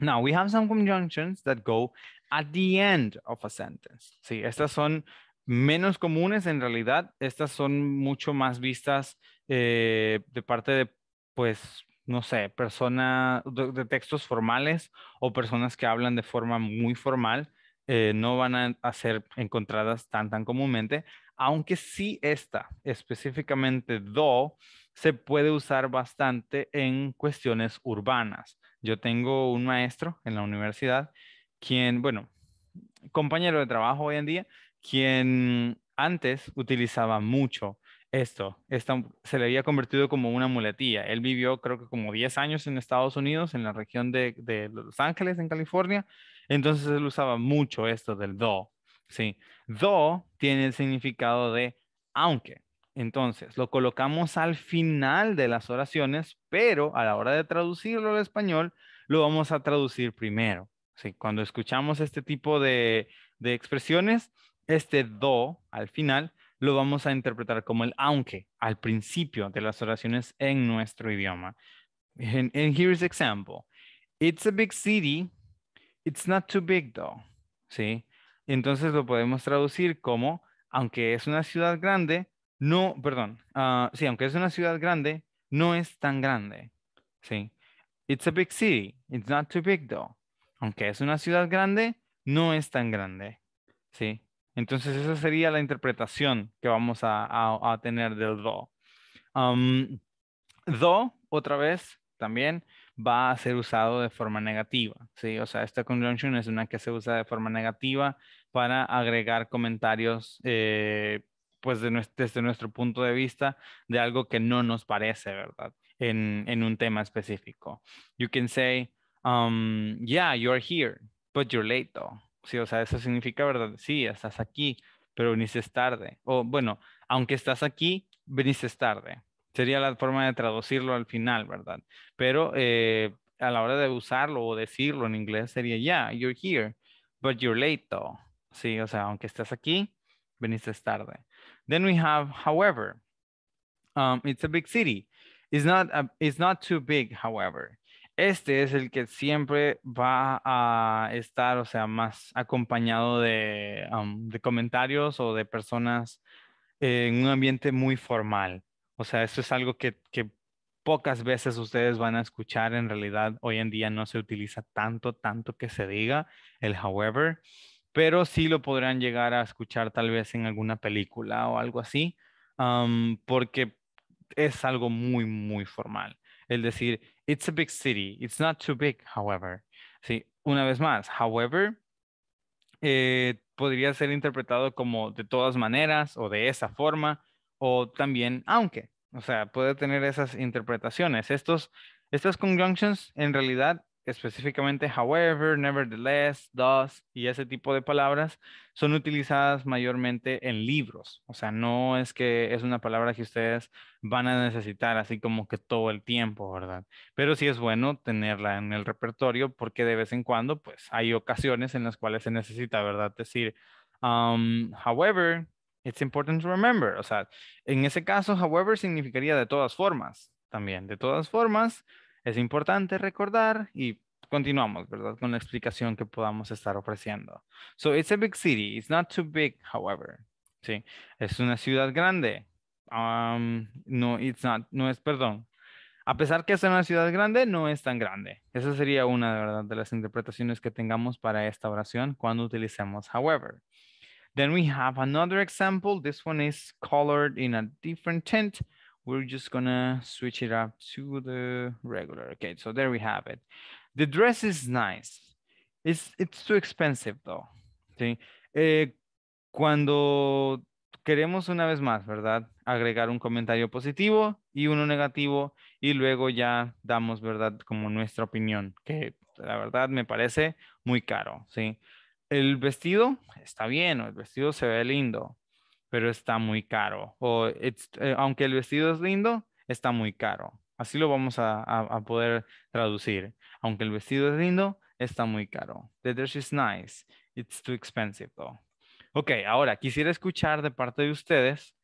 Now, we have some conjunctions that go at the end of a sentence. Sí, estas son menos comunes en realidad. Estas son mucho más vistas eh, de parte de, pues, no sé, personas de, textos formales o personas que hablan de forma muy formal, eh, no van a, a, ser encontradas tan, tan comúnmente, aunque sí esta, específicamente do, se puede usar bastante en cuestiones urbanas. Yo tengo un maestro en la universidad, quien, bueno, compañero de trabajo hoy en día, quien antes utilizaba mucho esto, se le había convertido como una muletilla. Él vivió creo que como 10 años en Estados Unidos, en la región de, Los Ángeles, en California. Entonces él usaba mucho esto del do. Sí, do tiene el significado de aunque. Entonces, lo colocamos al final de las oraciones, pero a la hora de traducirlo al español, lo vamos a traducir primero. cuando escuchamos este tipo de expresiones, este do al final lo vamos a interpretar como el aunque al principio de las oraciones en nuestro idioma. En here here's example. It's a big city. It's not too big though. ¿Sí? Entonces lo podemos traducir como, aunque es una ciudad grande, no, perdón, ah, sí, aunque es una ciudad grande, no es tan grande. ¿Sí? It's a big city. It's not too big though. Aunque es una ciudad grande, no es tan grande. ¿Sí? Entonces esa sería la interpretación que vamos a, tener del do. do, otra vez, también va a ser usado de forma negativa, O sea, esta conjunción es una que se usa de forma negativa para agregar comentarios, eh, pues desde nuestro punto de vista, de algo que no nos parece, ¿verdad? En, un tema específico. You can say, um, yeah, you're here, but you're late though. Sí, o sea, eso significa verdad. Sí, estás aquí, pero viniste tarde. O bueno, aunque estás aquí, viniste tarde. Sería la forma de traducirlo al final, ¿verdad? Pero eh, a la hora de usarlo o decirlo en inglés sería, ya you're here, but you're late though. Sí, o sea, aunque estás aquí, viniste tarde. Then we have, however, um, it's a big city. It's not, uh, it's not too big, however este es el que siempre va a estar, o sea, más acompañado de, comentarios o de personas eh, en un ambiente muy formal. O sea, esto es algo que, pocas veces ustedes van a escuchar. En realidad, hoy en día no se utiliza tanto, tanto que se diga el however, pero sí lo podrán llegar a escuchar tal vez en alguna película o algo así, porque es algo muy, muy formal. Es decir, It's a big city. It's not too big, however. Sí, una vez más, however, eh, podría ser interpretado como de todas maneras o de esa forma o también aunque. O sea, puede tener esas interpretaciones. Estos, estas conjunctions en realidad específicamente however, nevertheless, thus... y ese tipo de palabras son utilizadas mayormente en libros. O sea, no es que es una palabra que ustedes van a necesitar así como que todo el tiempo, ¿verdad? Pero sí es bueno tenerla en el repertorio porque de vez en cuando, pues hay ocasiones en las cuales se necesita, ¿verdad? Decir, um, however, it's important to remember. O sea, en ese caso, however significaría de todas formas también. De todas formas, es importante recordar y continuamos, ¿verdad? Con la explicación que podamos estar ofreciendo. So it's a big city. It's not too big, however. Sí, es una ciudad grande. Um, no, it's not, no es, perdón. A pesar que es una ciudad grande, no es tan grande. Esa sería una de, de las interpretaciones que tengamos para esta oración cuando utilicemos however. Then we have another example. This one is colored in a different tint we're just gonna switch it up to the regular. Okay, so there we have it. The dress is nice. It's, it's too expensive though. ¿sí? Eh, cuando queremos una vez más, ¿verdad? Agregar un comentario positivo y uno negativo y luego ya damos, ¿verdad? Como nuestra opinión, que la verdad me parece muy caro, ¿sí? El vestido está bien, el vestido se ve lindo, pero está muy caro. O eh, aunque el vestido es lindo, está muy caro. Así lo vamos a, poder traducir. Aunque el vestido es lindo, está muy caro. The dress is nice. It's too expensive, though. Ok, ahora quisiera escuchar de parte de ustedes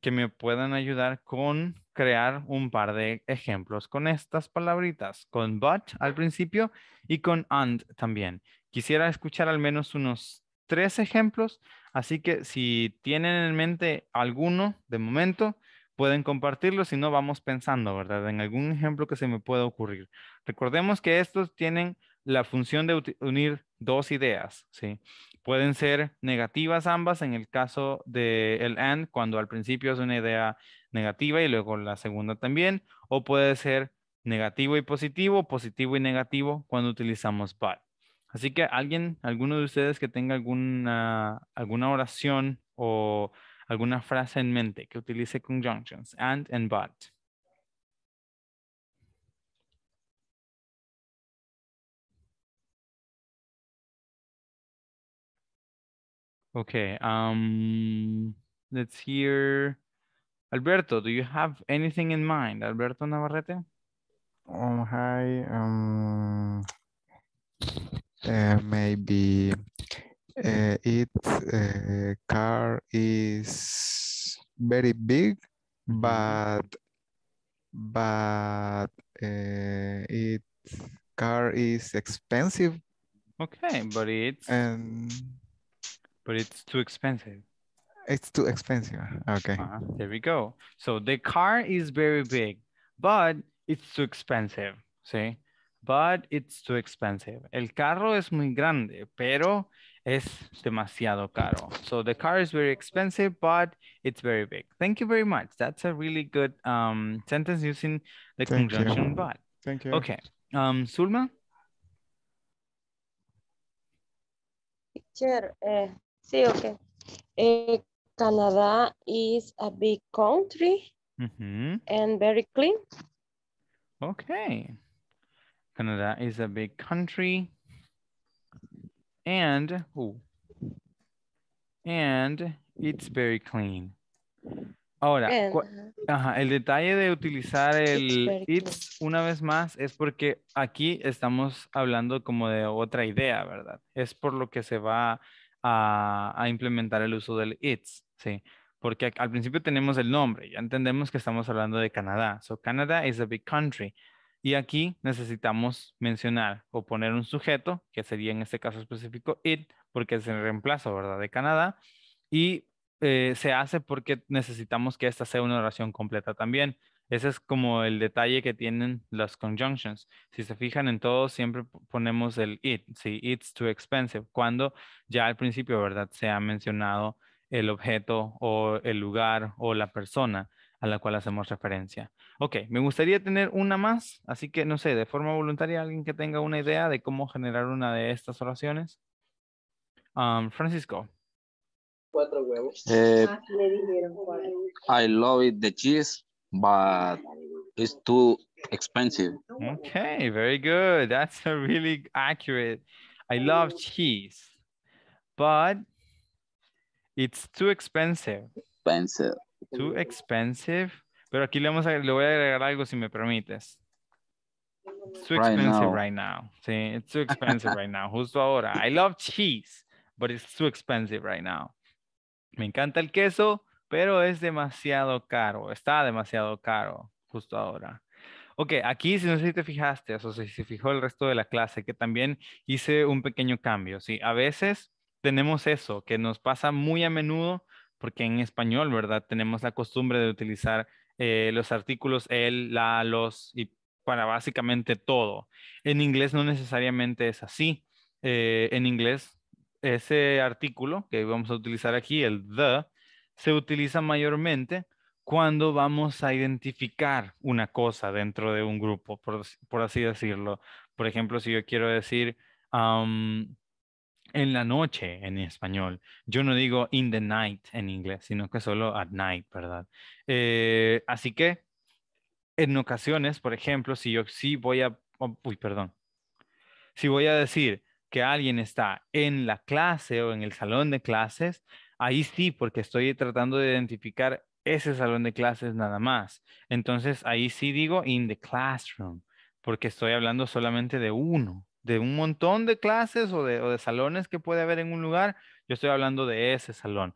que me puedan ayudar con crear un par de ejemplos con estas palabritas, con but al principio y con and también. Quisiera escuchar al menos unos tres ejemplos Así que si tienen en mente alguno de momento, pueden compartirlo, si no vamos pensando, ¿verdad? En algún ejemplo que se me pueda ocurrir. Recordemos que estos tienen la función de unir dos ideas, ¿sí? Pueden ser negativas ambas en el caso del AND, cuando al principio es una idea negativa y luego la segunda también, o puede ser negativo y positivo, positivo y negativo cuando utilizamos but. Así que alguien, alguno de ustedes que tenga alguna, alguna oración o alguna frase en mente que utilice conjunctions, and and but. Okay, um, let's hear. Alberto, do you have anything in mind? Alberto Navarrete? Oh hi, um, Uh, maybe uh, its uh, car is very big, mm-hmm. but but its car is expensive. Okay, but it's and but it's too expensive. It's too expensive. Okay. Uh There we go. So the car is very big, but it's too expensive. See? but it's too expensive. El carro es muy grande, pero es demasiado caro. So the car is very expensive, but it's very big. Thank you very much. That's a really good um, sentence using the Thank conjunction you. but. Thank you. Okay. Um, Sulma? Teacher, uh, sí, okay. Uh, eh, Canada is a big country mm -hmm. and very clean. Okay. Canada is a big country. And, and it's very clean. Ahora, el detalle de utilizar el it's, una vez más es porque aquí estamos hablando como de otra idea, ¿verdad? Es por lo que se va a, implementar el uso del it's, ¿sí? Porque al principio tenemos el nombre, ya entendemos que estamos hablando de Canadá. So, Canada is a big country. Y aquí necesitamos mencionar o poner un sujeto, que sería en este caso específico it, porque es el reemplazo, ¿verdad? De Canadá. Y eh, se hace porque necesitamos que esta sea una oración completa también. Ese es como el detalle que tienen las conjunctions. Si se fijan en todo, siempre ponemos el it, ¿sí? it's too expensive, cuando ya al principio, ¿verdad? Se ha mencionado el objeto o el lugar o la persona a la cual hacemos referencia. Ok, me gustaría tener una más, así que no sé, de forma voluntaria, alguien que tenga una idea de cómo generar una de estas oraciones. Um, Francisco. Cuatro huevos. Eh, ah, I love it, the cheese, but it's too expensive. Okay, very good. That's a really accurate. I love cheese, but it's too expensive. Expensive. Too expensive. Pero aquí le, vamos a, le voy a agregar algo si me permites. It's too expensive right now. Sí, it's too expensive right now. Justo ahora. I love cheese, but it's too expensive right now. Me encanta el queso, pero es demasiado caro. Está demasiado caro justo ahora. Ok, aquí si no sé si te fijaste, o si se fijó el resto de la clase, que también hice un pequeño cambio. Sí, a veces tenemos eso que nos pasa muy a menudo, porque en español, ¿verdad? Tenemos la costumbre de utilizar eh, los artículos el, la, los y para básicamente todo. En inglés no necesariamente es así. Eh, en inglés, ese artículo que vamos a utilizar aquí, el the, se utiliza mayormente cuando vamos a identificar una cosa dentro de un grupo, por, así decirlo. Por ejemplo, si yo quiero decir, um, en la noche en español. Yo no digo in the night en inglés, sino que solo at night, ¿verdad? Eh, así que en ocasiones, por ejemplo, si yo sí voy a, oh, uy, perdón, si voy a decir que alguien está en la clase o en el salón de clases, ahí sí, porque estoy tratando de identificar ese salón de clases nada más. Entonces ahí sí digo in the classroom, porque estoy hablando solamente de uno de un montón de clases o de, salones que puede haber en un lugar, yo estoy hablando de ese salón.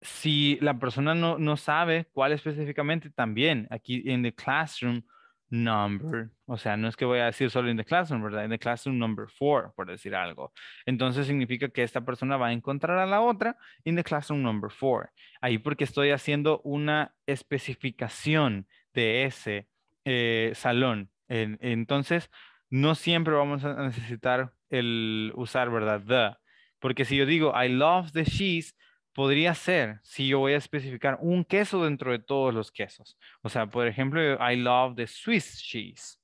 Si la persona no, sabe cuál específicamente, también aquí en the classroom number, o sea, no es que voy a decir solo en the classroom, ¿verdad? In the classroom number four, por decir algo. Entonces significa que esta persona va a encontrar a la otra in the classroom number four. Ahí porque estoy haciendo una especificación de ese eh, salón. entonces, no siempre vamos a necesitar el usar, ¿verdad? Porque si yo digo, I love the cheese, podría ser si yo voy a especificar un queso dentro de todos los quesos. O sea, por ejemplo, I love the Swiss cheese.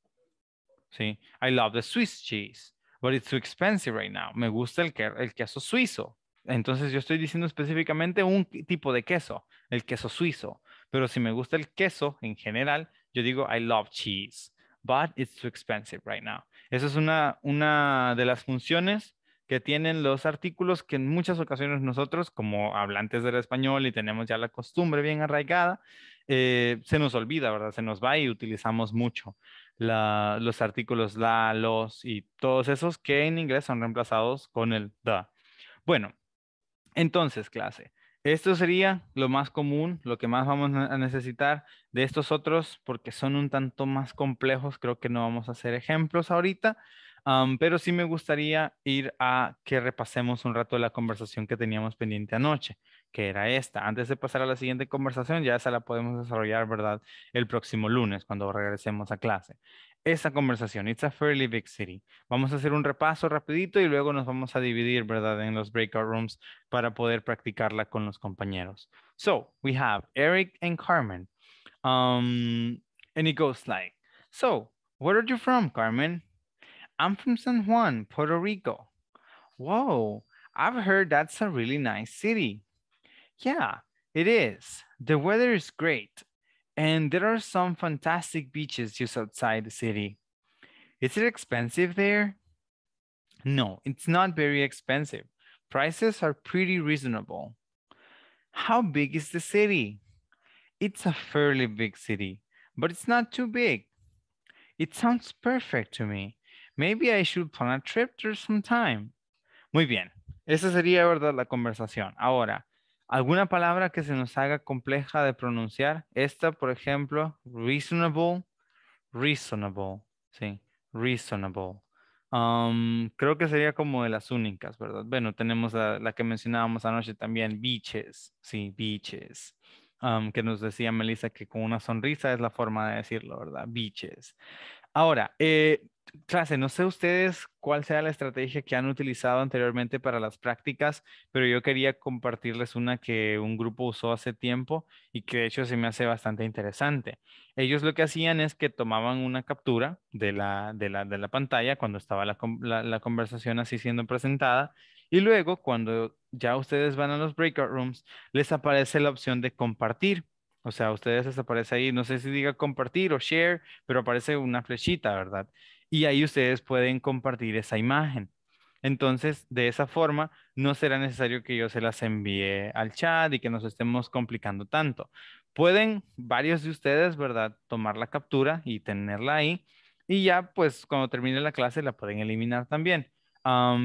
Sí, I love the Swiss cheese, but it's too expensive right now. Me gusta el, el queso suizo. Entonces yo estoy diciendo específicamente un tipo de queso, el queso suizo. Pero si me gusta el queso en general, yo digo I love cheese but it's too expensive right now. Esa es una, de las funciones que tienen los artículos que en muchas ocasiones nosotros, como hablantes del español y tenemos ya la costumbre bien arraigada, eh, se nos olvida, ¿verdad? Se nos va y utilizamos mucho los artículos la, los y todos esos que en inglés son reemplazados con el da. Bueno, entonces, clase, esto sería lo más común, lo que más vamos a necesitar. De estos otros, porque son un tanto más complejos, creo que no vamos a hacer ejemplos ahorita, pero sí me gustaría ir a que repasemos un rato la conversación que teníamos pendiente anoche, que era esta. Antes de pasar a la siguiente conversación, ya esa la podemos desarrollar, ¿verdad? El próximo lunes, cuando regresemos a clase esa conversación. It's a fairly big city. Vamos a hacer un repaso rapidito y luego nos vamos a dividir, ¿verdad?, en los breakout rooms para poder practicarla con los compañeros. So, we have Eric and Carmen. Um, and it goes like, so, where are you from, Carmen? I'm from San Juan, Puerto Rico. Whoa, I've heard that's a really nice city. Yeah, it is. The weather is great. And there are some fantastic beaches just outside the city. Is it expensive there? No, it's not very expensive. Prices are pretty reasonable. How big is the city? It's a fairly big city, but it's not too big. It sounds perfect to me. Maybe I should plan a trip there sometime. Muy bien. Esa sería, ¿verdad? La conversación. Ahora, alguna palabra que se nos haga compleja de pronunciar. Esta, por ejemplo, reasonable, reasonable, sí, reasonable. Um, creo que sería como de las únicas, ¿verdad? Bueno, tenemos la, la que mencionábamos anoche también, beaches, sí, beaches. Um, que nos decía Melissa que con una sonrisa es la forma de decirlo, ¿verdad? Beaches. Ahora, eh, clase, no sé ustedes cuál sea la estrategia que han utilizado anteriormente para las prácticas, pero yo quería compartirles una que un grupo usó hace tiempo y que de hecho se me hace bastante interesante. Ellos lo que hacían es que tomaban una captura de la, pantalla cuando estaba la, la conversación así siendo presentada y luego cuando ya ustedes van a los breakout rooms, les aparece la opción de compartir. O sea, a ustedes les aparece ahí, no sé si diga compartir o share, pero aparece una flechita, ¿verdad? y ahí ustedes pueden compartir esa imagen. Entonces, de esa forma, no será necesario que yo se las envíe al chat y que nos estemos complicando tanto. Pueden varios de ustedes, ¿verdad?, tomar la captura y tenerla ahí. Y ya, pues, cuando termine la clase, la pueden eliminar también.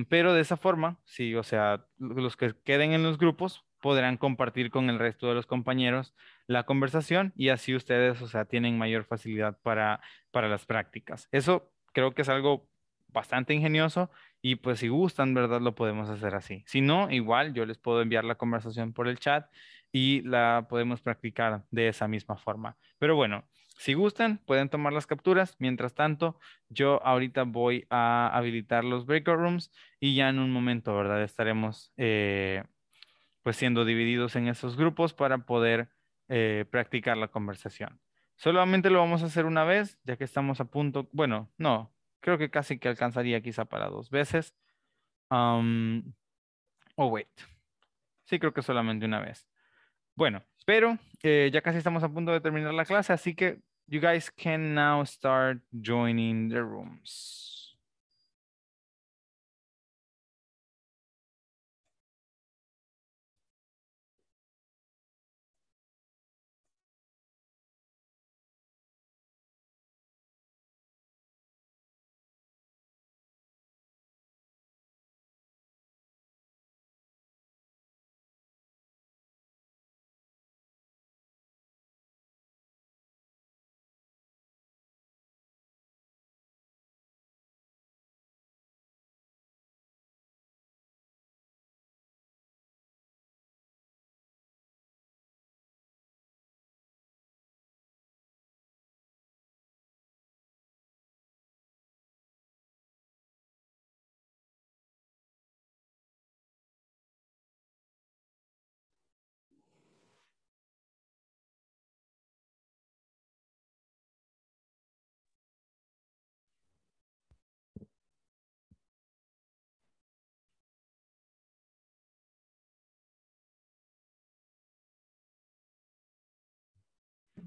pero de esa forma, sí, o sea, los que queden en los grupos podrán compartir con el resto de los compañeros la conversación y así ustedes, o sea, tienen mayor facilidad para, para las prácticas. Eso creo que es algo bastante ingenioso y pues si gustan, ¿verdad? Lo podemos hacer así. Si no, igual yo les puedo enviar la conversación por el chat y la podemos practicar de esa misma forma. Pero bueno, si gustan, pueden tomar las capturas. Mientras tanto, yo ahorita voy a habilitar los breakout rooms y ya en un momento, ¿verdad? Estaremos eh, pues siendo divididos en esos grupos para poder eh, practicar la conversación. Solamente lo vamos a hacer una vez, ya que estamos a punto, bueno, no, creo que casi que alcanzaría quizá para dos veces. oh, wait. Sí, creo que solamente una vez. Bueno, pero eh, ya casi estamos a punto de terminar la clase, así que you guys can now start joining the rooms.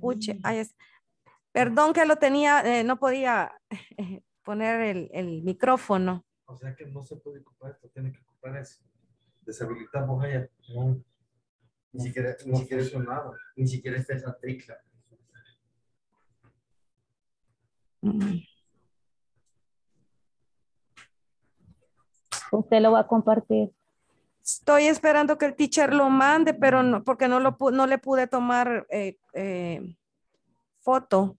escuche. Mm. Ay, es, perdón que lo tenía, eh, no podía eh, poner el, el, micrófono. O sea que no se puede ocupar esto, tiene que ocupar eso. Deshabilitamos allá. Ni siquiera, ni siquiera sonado ni siquiera está esa tricla. Mm. Usted lo va a compartir. Estoy esperando que el teacher lo mande, pero no, porque no, lo, no le pude tomar eh, eh, foto.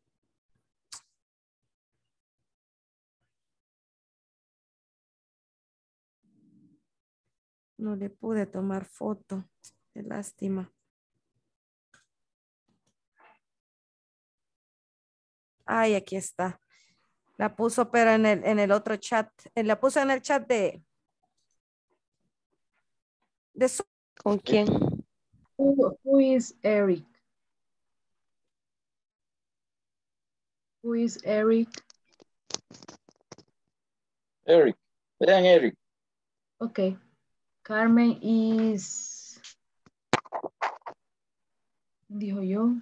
No le pude tomar foto. Qué lástima. Ay, aquí está. La puso, pero el, en el otro chat. La puso en el chat de, ¿Con quién? Who, is Eric? Who is Eric? Eric. Vean Eric. Ok. Carmen is... Dijo yo.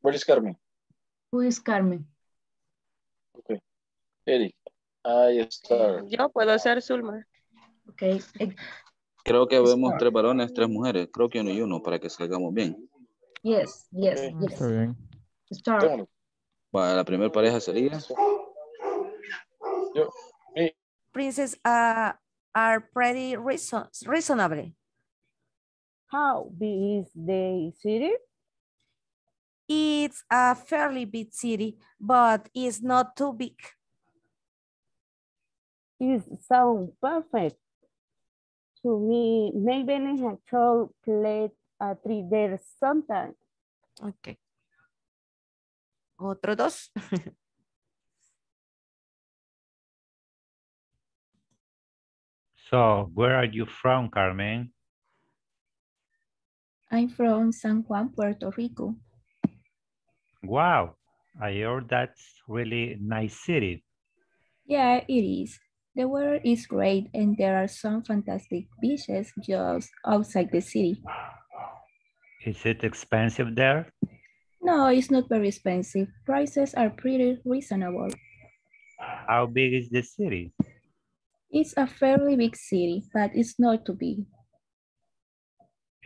Where is Carmen? Who is Carmen? Ok. Eric. Ahí está. Yo puedo ser Zulma. Ok. Creo que vemos tres varones, tres mujeres. Creo que uno y uno para que salgamos bien. Yes, yes, yes. Está bien. Start. la primera pareja sería. Yo, Princess uh, are pretty reason reasonable. How big is the city? It's a fairly big city, but it's not too big. It sounds perfect. to me, Melvin and Hector played a three days sometimes. Okay. Otro dos. so, where are you from, Carmen? I'm from San Juan, Puerto Rico. Wow, I heard that's really nice city. Yeah, it is. The weather is great and there are some fantastic beaches just outside the city. Is it expensive there? No, it's not very expensive. Prices are pretty reasonable. How big is the city? It's a fairly big city, but it's not too big.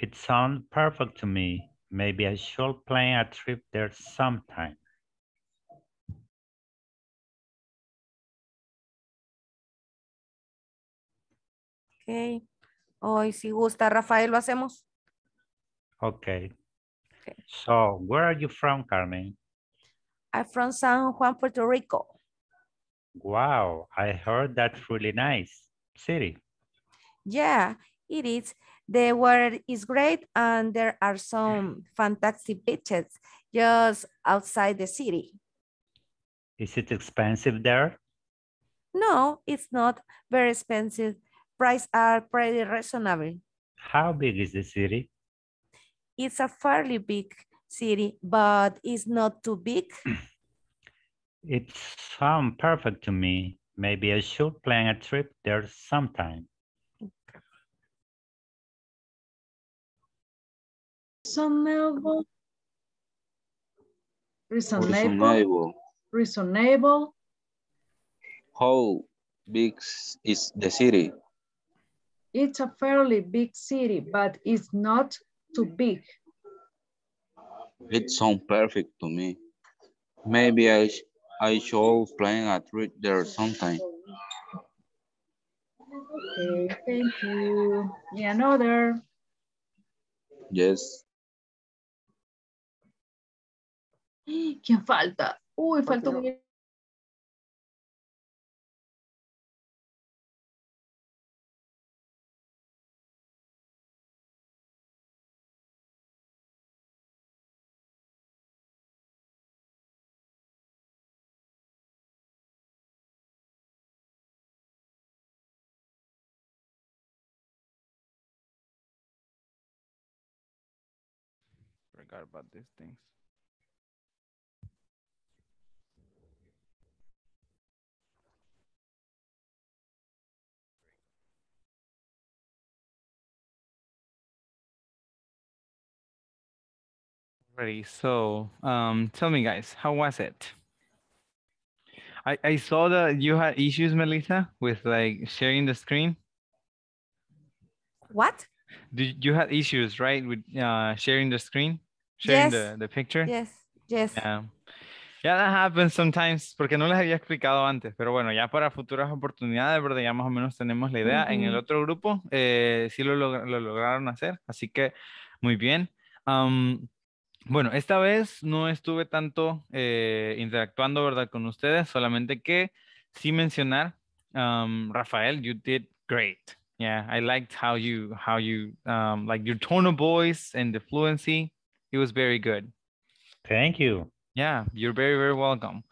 It sounds perfect to me. Maybe I should plan a trip there sometime. Ok. Hoy, si gusta, Rafael, lo hacemos. Okay. okay. So, where are you from, Carmen? I'm from San Juan, Puerto Rico. Wow, I heard that's really nice city. Yeah, it is. The weather is great and there are some fantastic beaches just outside the city. Is it expensive there? No, it's not very expensive prices are pretty reasonable. How big is the city? It's a fairly big city, but it's not too big. it sounds perfect to me. Maybe I should plan a trip there sometime. Reasonable. Reasonable. Reasonable. How big is the city? It's a fairly big city, but it's not too big. It sounds perfect to me. Maybe I, I should plan a trip there sometime. Okay, thank you. Me another. Yes. ¿Quién falta? Uy, falta un forgot about these things. Alrighty, so um, tell me guys, how was it? I, I saw that you had issues, Melissa, with like sharing the screen. What? Did you had issues, right, with uh, sharing the screen? sharing the, the picture? Yes, yes. Yeah. Yeah, that happens sometimes, porque no les había explicado antes, pero bueno, ya para futuras oportunidades, ¿verdad? Ya más o menos tenemos la idea. En el otro grupo eh, sí lo, lograron hacer, así que muy bien. Um, bueno, esta vez no estuve tanto eh, interactuando, ¿verdad? Con ustedes, solamente que sí mencionar, um, Rafael, you did great. Yeah, I liked how you, how you, um, like your tone of voice and the fluency. It was very good. Thank you. Yeah, you're very very welcome.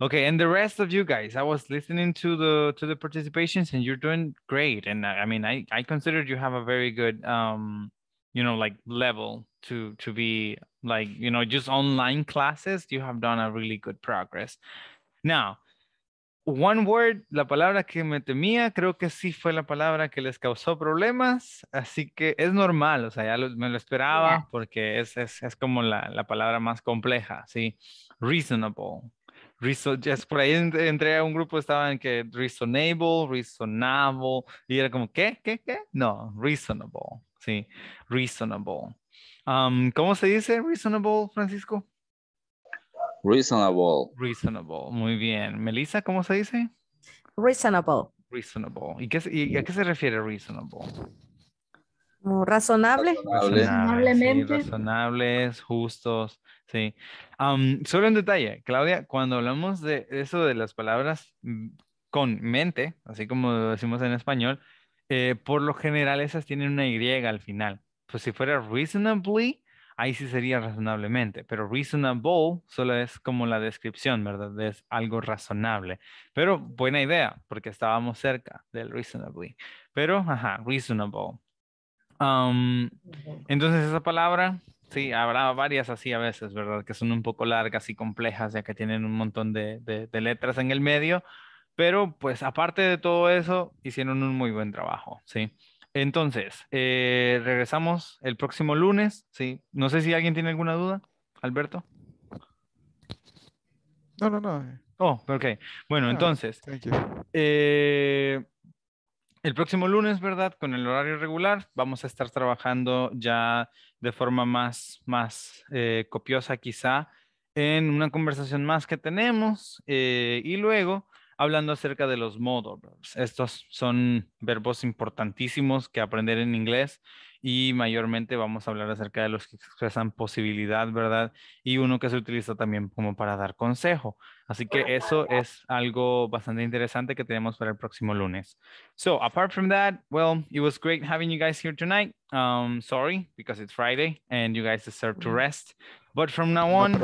Okay, and the rest of you guys, I was listening to the to the participations, and you're doing great. And I, I mean, I I considered you have a very good um, you know, like level to to be like you know just online classes. You have done a really good progress. Now, One Word, la palabra que me temía, creo que sí fue la palabra que les causó problemas, así que es normal, o sea, ya me lo esperaba porque es, es, como la, palabra más compleja, ¿sí? Reasonable. por ahí entré a un grupo, estaban que reasonable, reasonable, y era como, ¿qué? ¿Qué? ¿Qué? No, reasonable, ¿sí? Reasonable. Um, ¿Cómo se dice reasonable, Francisco? Reasonable. Reasonable, muy bien. Melissa, ¿cómo se dice? Reasonable. Reasonable. ¿Y, qué, a qué se refiere reasonable? Mm, razonable. Razonable. Razonablemente. razonables, justos. Sí. solo un detalle, Claudia, cuando hablamos de eso de las palabras mm, con mente, así como decimos en español, eh, por lo general esas tienen una Y al final. Pues si fuera reasonably, ahí sí sería razonablemente, pero reasonable solo es como la descripción, ¿verdad? Es algo razonable. Pero buena idea, porque estábamos cerca del reasonably. Pero, ajá, reasonable. Um, entonces esa palabra, sí, habrá varias así a veces, ¿verdad? Que son un poco largas y complejas, ya que tienen un montón de, letras en el medio. Pero pues aparte de todo eso, hicieron un muy buen trabajo, ¿sí? sí entonces, eh, regresamos el próximo lunes. Sí. No sé si alguien tiene alguna duda, Alberto. No, no, no. Eh. Oh, ok. Bueno, ah, entonces. Eh, el próximo lunes, ¿verdad? Con el horario regular, vamos a estar trabajando ya de forma más, más copiosa quizá en una conversación más que tenemos y luego hablando acerca de los modal Estos son verbos importantísimos que aprender en inglés y mayormente vamos a hablar acerca de los que expresan posibilidad, ¿verdad? Y uno que se utiliza también como para dar consejo. Así que eso es algo bastante interesante que tenemos para el próximo lunes. So, apart from that, well, it was great having you guys here tonight. Um, sorry, because it's Friday and you guys deserve to mm. rest. But from now on...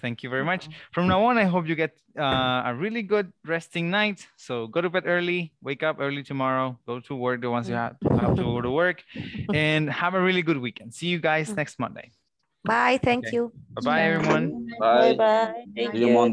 Thank you very much. Mm-hmm. From now on, I hope you get uh, a really good resting night. So go to bed early, wake up early tomorrow, go to work the ones you mm-hmm. have, have to go to work, mm-hmm. and have a really good weekend. See you guys next Monday. Bye. Thank okay. you. Bye bye, everyone. Bye bye. Thank you.